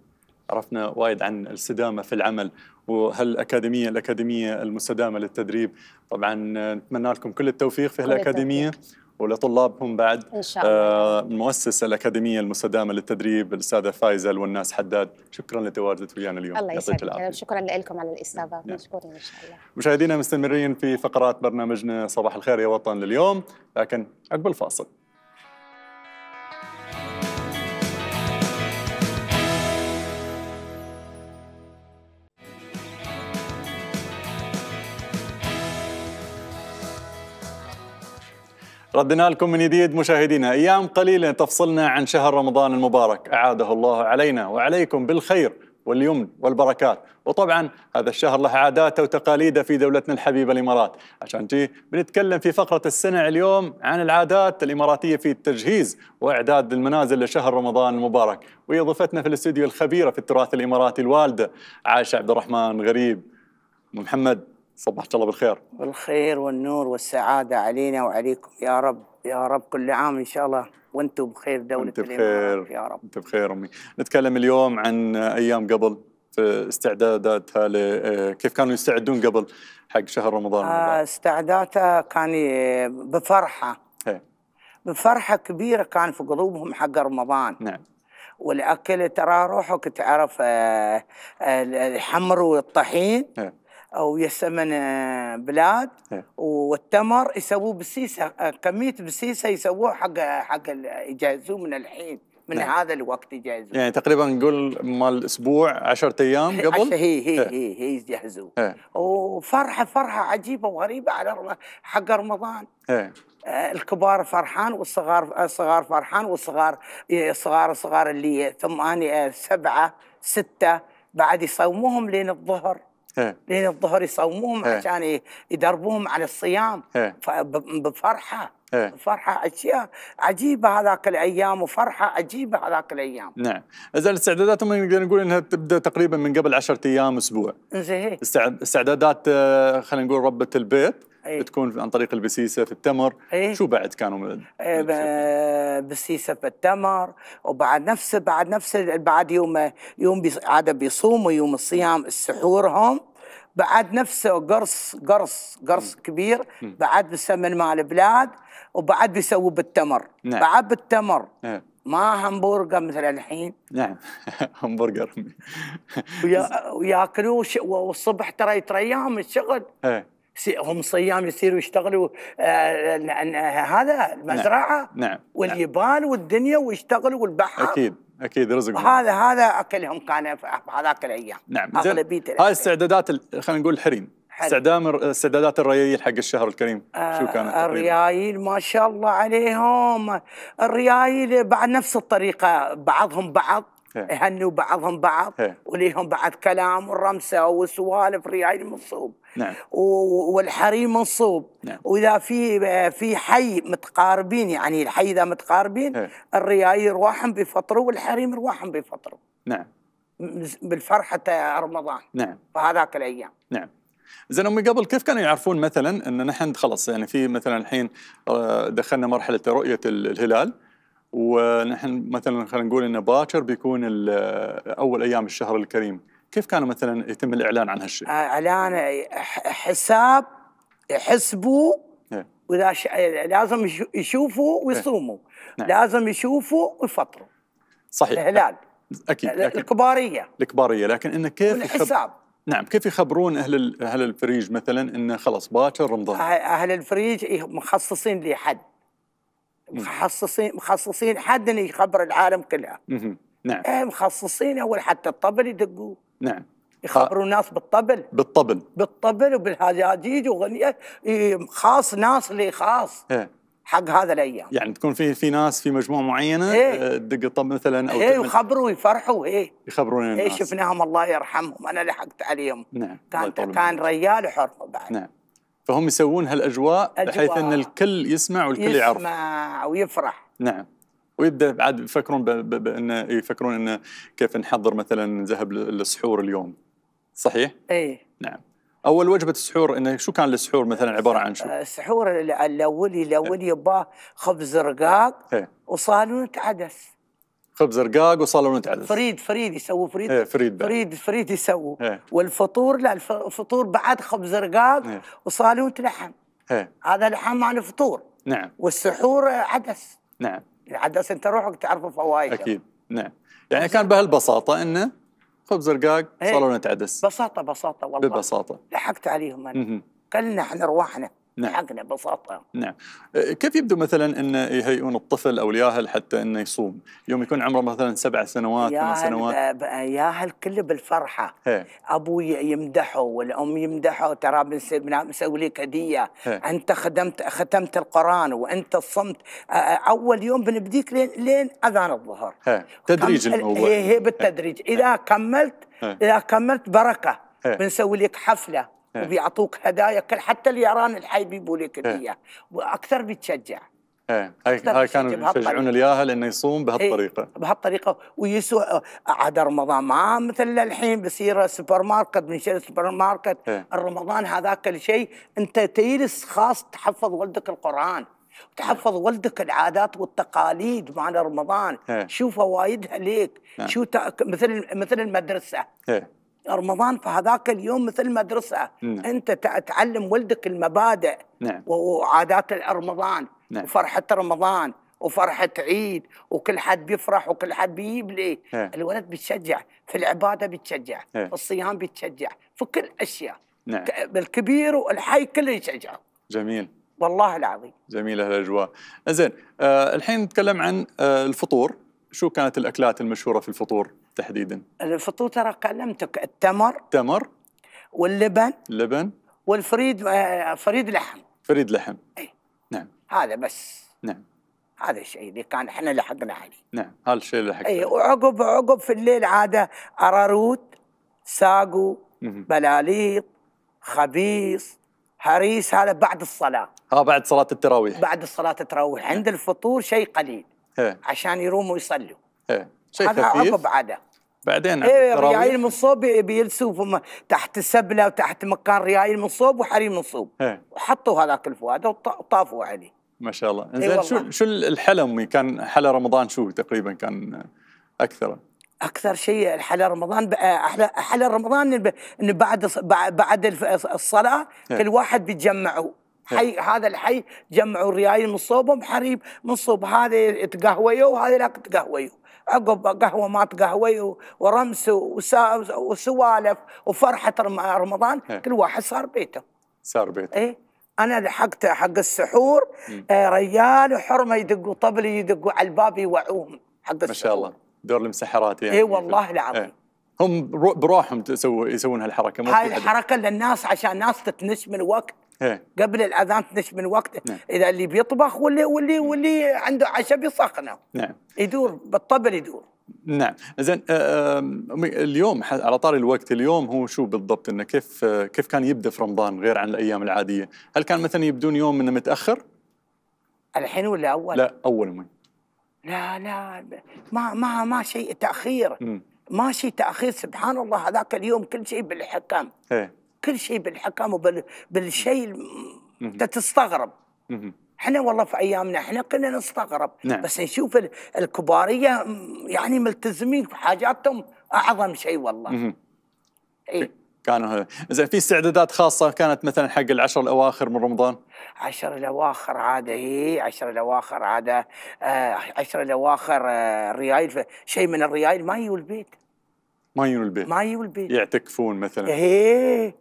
عرفنا وايد عن الاستدامه في العمل وهالاكاديميه الاكاديميه المستدامه للتدريب طبعا نتمنى لكم كل التوفيق في هالاكاديميه التوفيق. ولطلابهم بعد إن شاء الله. آه الأكاديمية المستدامة للتدريب الأستاذة فايزة الوناس حداد شكرا لتواجدك ويانا اليوم الله يسعدك شكرا لكم على الاستضافة نعم. مشكورين إن شاء الله مشاهدينا مستمرين في فقرات برنامجنا صباح الخير يا وطن لليوم لكن عقب الفاصل ردنا لكم من جديد مشاهدينا ايام قليله تفصلنا عن شهر رمضان المبارك اعاده الله علينا وعليكم بالخير واليمن والبركات وطبعا هذا الشهر له عاداته وتقاليده في دولتنا الحبيبه الامارات عشان جي بنتكلم في فقره السنه اليوم عن العادات الاماراتيه في التجهيز واعداد المنازل لشهر رمضان المبارك ويضفتنا في الاستديو الخبيره في التراث الاماراتي الوالده عائشه عبد الرحمن غريب محمد صبحت الله بالخير بالخير والنور والسعادة علينا وعليكم يا رب يا رب كل عام إن شاء الله وانتم بخير دولة انت بخير يا رب انت بخير امي نتكلم اليوم عن ايام قبل في استعداداتها آه، كيف كانوا يستعدون قبل حق شهر رمضان آه، استعداداتها كان آه، بفرحه هي. بفرحه كبيره كان في قلوبهم حق رمضان نعم والاكل ترى روحك تعرف الحمر والطحين هي. او يسمن آه، بلاد إيه. والتمر يسووه بالسيسه كميه آه، بالسيسه يسووه حق حق يجهزوه من الحين من نعم. هذا الوقت يجهزوه يعني تقريبا نقول مال اسبوع 10 ايام قبل هي هي هي, إيه. هي, هي يجهزوه إيه. وفرحه فرحه عجيبه وغريبه على حق رمضان هي. آه، الكبار فرحان والصغار صغار فرحان والصغار صغار صغار اللي ثمانية سبعة ستة بعد يصوموهم لين الظهر لين الظهر يصوموهم عشان يدربوهم على الصيام بفرحه فرحه اشياء عجيبه هذاك الايام وفرحه عجيبه هذاك الايام نعم اذا الاستعدادات نقدر نقول انها تبدا تقريبا من قبل عشرة ايام اسبوع زين استعدادات آه، خلينا نقول ربه البيت أي. بتكون عن طريق البسيسه في التمر ايه؟ شو بعد كانوا إيه، بسيسه في التمر وبعد نفس بعد نفس بعد يوم يوم عاد بيصوموا يوم الصيام السحورهم بعد نفسه قرص قرص قرص كبير بعد بالسمن مال البلاد وبعد بيسووا بالتمر نعم. بعد بالتمر نعم. ما همبرجر مثل الحين نعم همبرجر وياكلوه والصبح ترى يترياهم الشغل ايه هم صيام يصيروا يشتغلوا آه، آه، هذا المزرعه نعم. نعم. نعم. والجبال والدنيا ويشتغلوا والبحر اكيد اكيد رزقهم هذا هذا اكلهم كان في هذاك الايام نعم اغلبيه هاي استعدادات خلينا نقول الحريم استعدام استعدادات الريايل حق الشهر الكريم آه، شو كانت الريايل ما شاء الله عليهم الريايل بعد نفس الطريقه بعضهم بعض إيه. يهنوا بعضهم بعض إيه. وليهم بعد كلام والرمسه والسوالف رياي منصوب نعم. والحريم منصوب نعم. واذا في في حي متقاربين يعني الحي اذا متقاربين هي. إيه. الرياي يرواحهم بفطره والحريم يرواحهم بفطره نعم بالفرحه رمضان نعم فهذاك الايام نعم زين امي قبل كيف كانوا يعرفون مثلا ان نحن خلص يعني في مثلا الحين آه، دخلنا مرحله رؤيه الهلال ونحن مثلا خلينا نقول انه باكر بيكون اول ايام الشهر الكريم، كيف كان مثلا يتم الاعلان عن هالشيء؟ اعلان حساب يحسبوا إيه. واذا ش... لازم يشوفوا إيه. ويصوموا، نعم. لازم يشوفوا ويفطروا. صحيح الهلال اكيد الكباريه الكباريه لكن انه كيف الحساب يخب... نعم كيف يخبرون اهل اهل الفريج مثلا انه خلاص باكر رمضان أه- اهل الفريج مخصصين لحد مخصصين مخصصين حد يخبر العالم كلها نعم إيه مخصصين اول حتى الطبل يدقوه نعم يخبروا الناس بالطبل بالطبل بالطبل وبالهجاجيج وغنية إيه، خاص ناس لخاص إيه. حق هذا الايام يعني تكون في في ناس في مجموعه معينه ايه آه، تدق الطبل مثلا او ايه يخبروا يفرحوا ايه يخبرون الناس ايه شفناهم الله يرحمهم انا لحقت عليهم نعم كان كان ريال وحرمه بعد نعم فهم يسوون هالاجواء أجواء. بحيث ان الكل يسمع والكل يسمع يعرف يسمع ويفرح نعم ويبدا بعد يفكرون بان يفكرون انه كيف نحضر مثلا ذهب للسحور اليوم صحيح؟ ايه نعم اول وجبه السحور انه شو كان السحور مثلا عباره عن شو؟ السحور أه، الاولي الاولي إيه. يباه خبز رقاق ايه؟ وصالونه عدس خبز رقاق وصالون عدس فريد فريد يسووا فريد ايه فريد فريد فريد يسووا ايه. والفطور لا الفطور بعد خبز رقاق ايه. وصالون لحم ايه. هذا لحم عن الفطور نعم والسحور عدس نعم العدس انت روحك تعرفه فوائده اكيد نعم يعني كان بهالبساطه انه خبز رقاق إيه. صالونه عدس بساطه بساطه والله ببساطه لحقت عليهم انا كلنا احنا رواحنا نعم. حقنا ببساطة نعم أه، كيف يبدو مثلا أن يهيئون الطفل أو الياهل حتى أنه يصوم يوم يكون عمره مثلا سبع سنوات ثمان سنوات ياهل كله بالفرحة هي. أبو يمدحه والأم يمدحه ترى بنسوي لك هدية أنت خدمت ختمت القرآن وأنت صمت أه، أه، أول يوم بنبديك لين, لين أذان الظهر هي. تدريج الموضوع هي بالتدريج هي. إذا كملت هي. إذا كملت بركة بنسوي لك حفلة نعم. وبيعطوك هدايا كل حتى اليران الحي بيبوا لك هديه واكثر بتشجع ايه هاي كانوا يشجعون اياها لانه يصوم إيه. بهالطريقه ايه بهالطريقه ويسوع عاد رمضان ما مثل الحين بصير سوبر ماركت بنشتري سوبر ماركت ايه رمضان هذاك الشيء انت تجلس خاص تحفظ ولدك القران تحفظ ولدك العادات والتقاليد مال رمضان إيه. نعم. شو فوائدها ليك شو مثل مثل المدرسه ايه رمضان فهذاك اليوم مثل مدرسة نعم. أنت تعلم ولدك المبادئ نعم. وعادات رمضان نعم. وفرحة رمضان وفرحة عيد وكل حد بيفرح وكل حد بيجيب لي هي. الولد بيتشجع في العبادة بيتشجع هي. في الصيام بيتشجع في كل أشياء نعم. الكبير والحي كله يشجعه جميل والله العظيم جميلة الأجواء زين آه الحين نتكلم عن آه الفطور شو كانت الأكلات المشهورة في الفطور تحديدا الفطور ترى علمتك التمر تمر واللبن اللبن والفريد آه، فريد لحم فريد لحم اي نعم هذا بس نعم هذا الشيء اللي كان احنا لحقنا عليه نعم هذا الشيء اللي لحقنا اي وعقب عقب في الليل عاده اراروت ساقو بلاليط خبيص هريس هذا بعد الصلاه ها آه، بعد صلاه التراويح بعد صلاه التراويح عند نعم. الفطور شيء قليل هي. إيه. عشان يروموا يصلوا هي. إيه. شيء خفيف عقب عدا بعدين ايه ريايل من صوب بيلسوا تحت السبله وتحت مكان ريايل من صوب وحريم من صوب وحطوا إيه. هذاك الفؤاد وطافوا عليه ما شاء الله إيه زين شو شو الحلم كان حلا رمضان شو تقريبا كان اكثر اكثر شيء حلا رمضان حلا رمضان ان بعد بعد الصلاه إيه. كل واحد بيتجمعوا حي هذا الحي جمعوا الريايل من صوبهم حريم من صوب هذا تقهويه وهذا لا تقهويه عقب قهوه مات قهوي ورمس وسوالف وفرحه رمضان إيه. كل واحد صار بيته صار بيته اي انا لحقت حق السحور آه ريال وحرمه يدقوا طبل يدقوا على الباب يوعوهم حق السحور ما شاء الله دور المسحرات يعني اي والله إيه. العظيم إيه. هم بروحهم يسوون هالحركه هاي الحركه للناس عشان الناس تتنش من الوقت إيه. قبل الاذان تنش من وقت نعم. اذا اللي بيطبخ واللي واللي واللي عنده عشاء بيسخنه نعم يدور بالطبل يدور نعم زين آه، آه، اليوم على طار الوقت اليوم هو شو بالضبط انه كيف آه، كيف كان يبدا في رمضان غير عن الايام العاديه هل كان مثلا يبدون يوم انه متاخر الحين ولا اول لا اول ما لا لا ما ما ما شيء تاخير ماشي تاخير سبحان الله هذاك اليوم كل شيء بالحكم ايه كل شيء بالحكم وبالشيء انت تستغرب احنا والله في ايامنا احنا كنا نستغرب نعم. بس نشوف الكباريه يعني ملتزمين بحاجاتهم اعظم شيء والله اي كانوا زين في استعدادات خاصه كانت مثلا حق العشر الاواخر من رمضان عشر الاواخر عاده اي عشر الاواخر عاده آه عشر الاواخر آه ريايل شيء من الريايل ما يجوا البيت ما يجون البيت ما يجون البيت يعتكفون مثلا ايه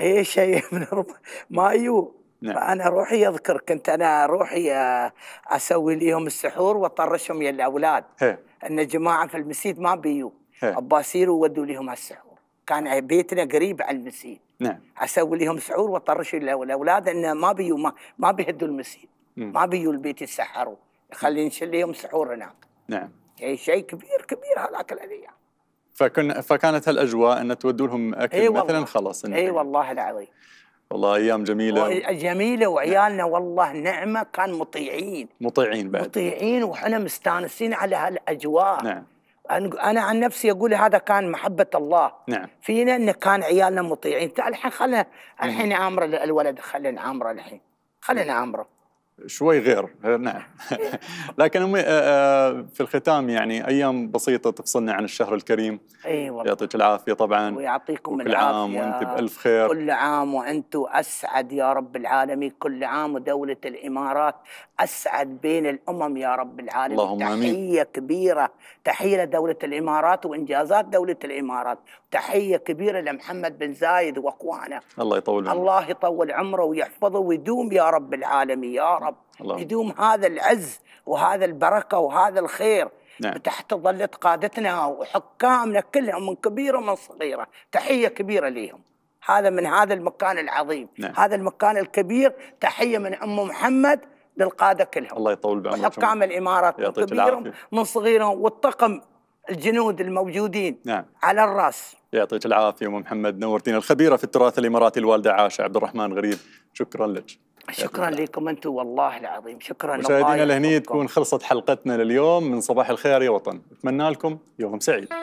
ايه شيء من رب... ما يو نعم. فانا روحي اذكر كنت انا روحي آه، اسوي لهم السحور واطرشهم يا الاولاد هي. ان جماعه في المسيد ما بيو اباسير وودوا لهم السحور كان بيتنا قريب على المسيد نعم اسوي لهم سحور واطرش الاولاد انه ما بيو ما, ما بيهدوا المسيد ما بيو البيت يتسحروا خلينا نشيل لهم سحور هناك نعم شيء كبير كبير هذاك الايام فكن فكانت هالاجواء ان تودوا لهم اكل أي والله. مثلا خلاص اي يعني. والله العظيم والله ايام جميله جميله وعيالنا والله نعمه كان مطيعين مطيعين بعد مطيعين وحنا مستانسين على هالاجواء نعم انا عن نفسي اقول هذا كان محبه الله نعم فينا ان كان عيالنا مطيعين تعال الحين خلنا الحين امر الولد خلينا امره الحين خلينا امره شوي غير نعم لكن آه، آه، في الختام يعني ايام بسيطه تفصلنا عن الشهر الكريم اي والله يعطيك العافيه طبعا ويعطيكم كل عام وانت بالف خير كل عام وانتم اسعد يا رب العالمين كل عام ودوله الامارات اسعد بين الامم يا رب العالمين اللهم تحيه امين تحيه كبيره تحية لدولة الإمارات وإنجازات دولة الإمارات تحية كبيرة لمحمد بن زايد وأخوانه الله يطول عمره الله يطول عمره ويحفظه ويدوم يا رب العالمين يا رب الله. يدوم هذا العز وهذا البركة وهذا الخير نعم. تحت ظلة قادتنا وحكامنا كلهم من كبيرة ومن صغيرة تحية كبيرة لهم هذا من هذا المكان العظيم نعم. هذا المكان الكبير تحية من أم محمد للقاده كلهم الله يطول بعمرك حكام الامارات من كبيرهم من صغيرهم والطقم الجنود الموجودين نعم. على الراس يعطيك العافيه ام محمد نورتينا الخبيره في التراث الاماراتي الوالده عاشة عبد الرحمن غريب شكرا لك شكرا لكم انتم والله العظيم شكرا مشاهدينا لهني تكون خلصت حلقتنا لليوم من صباح الخير يا وطن اتمنى لكم يوم سعيد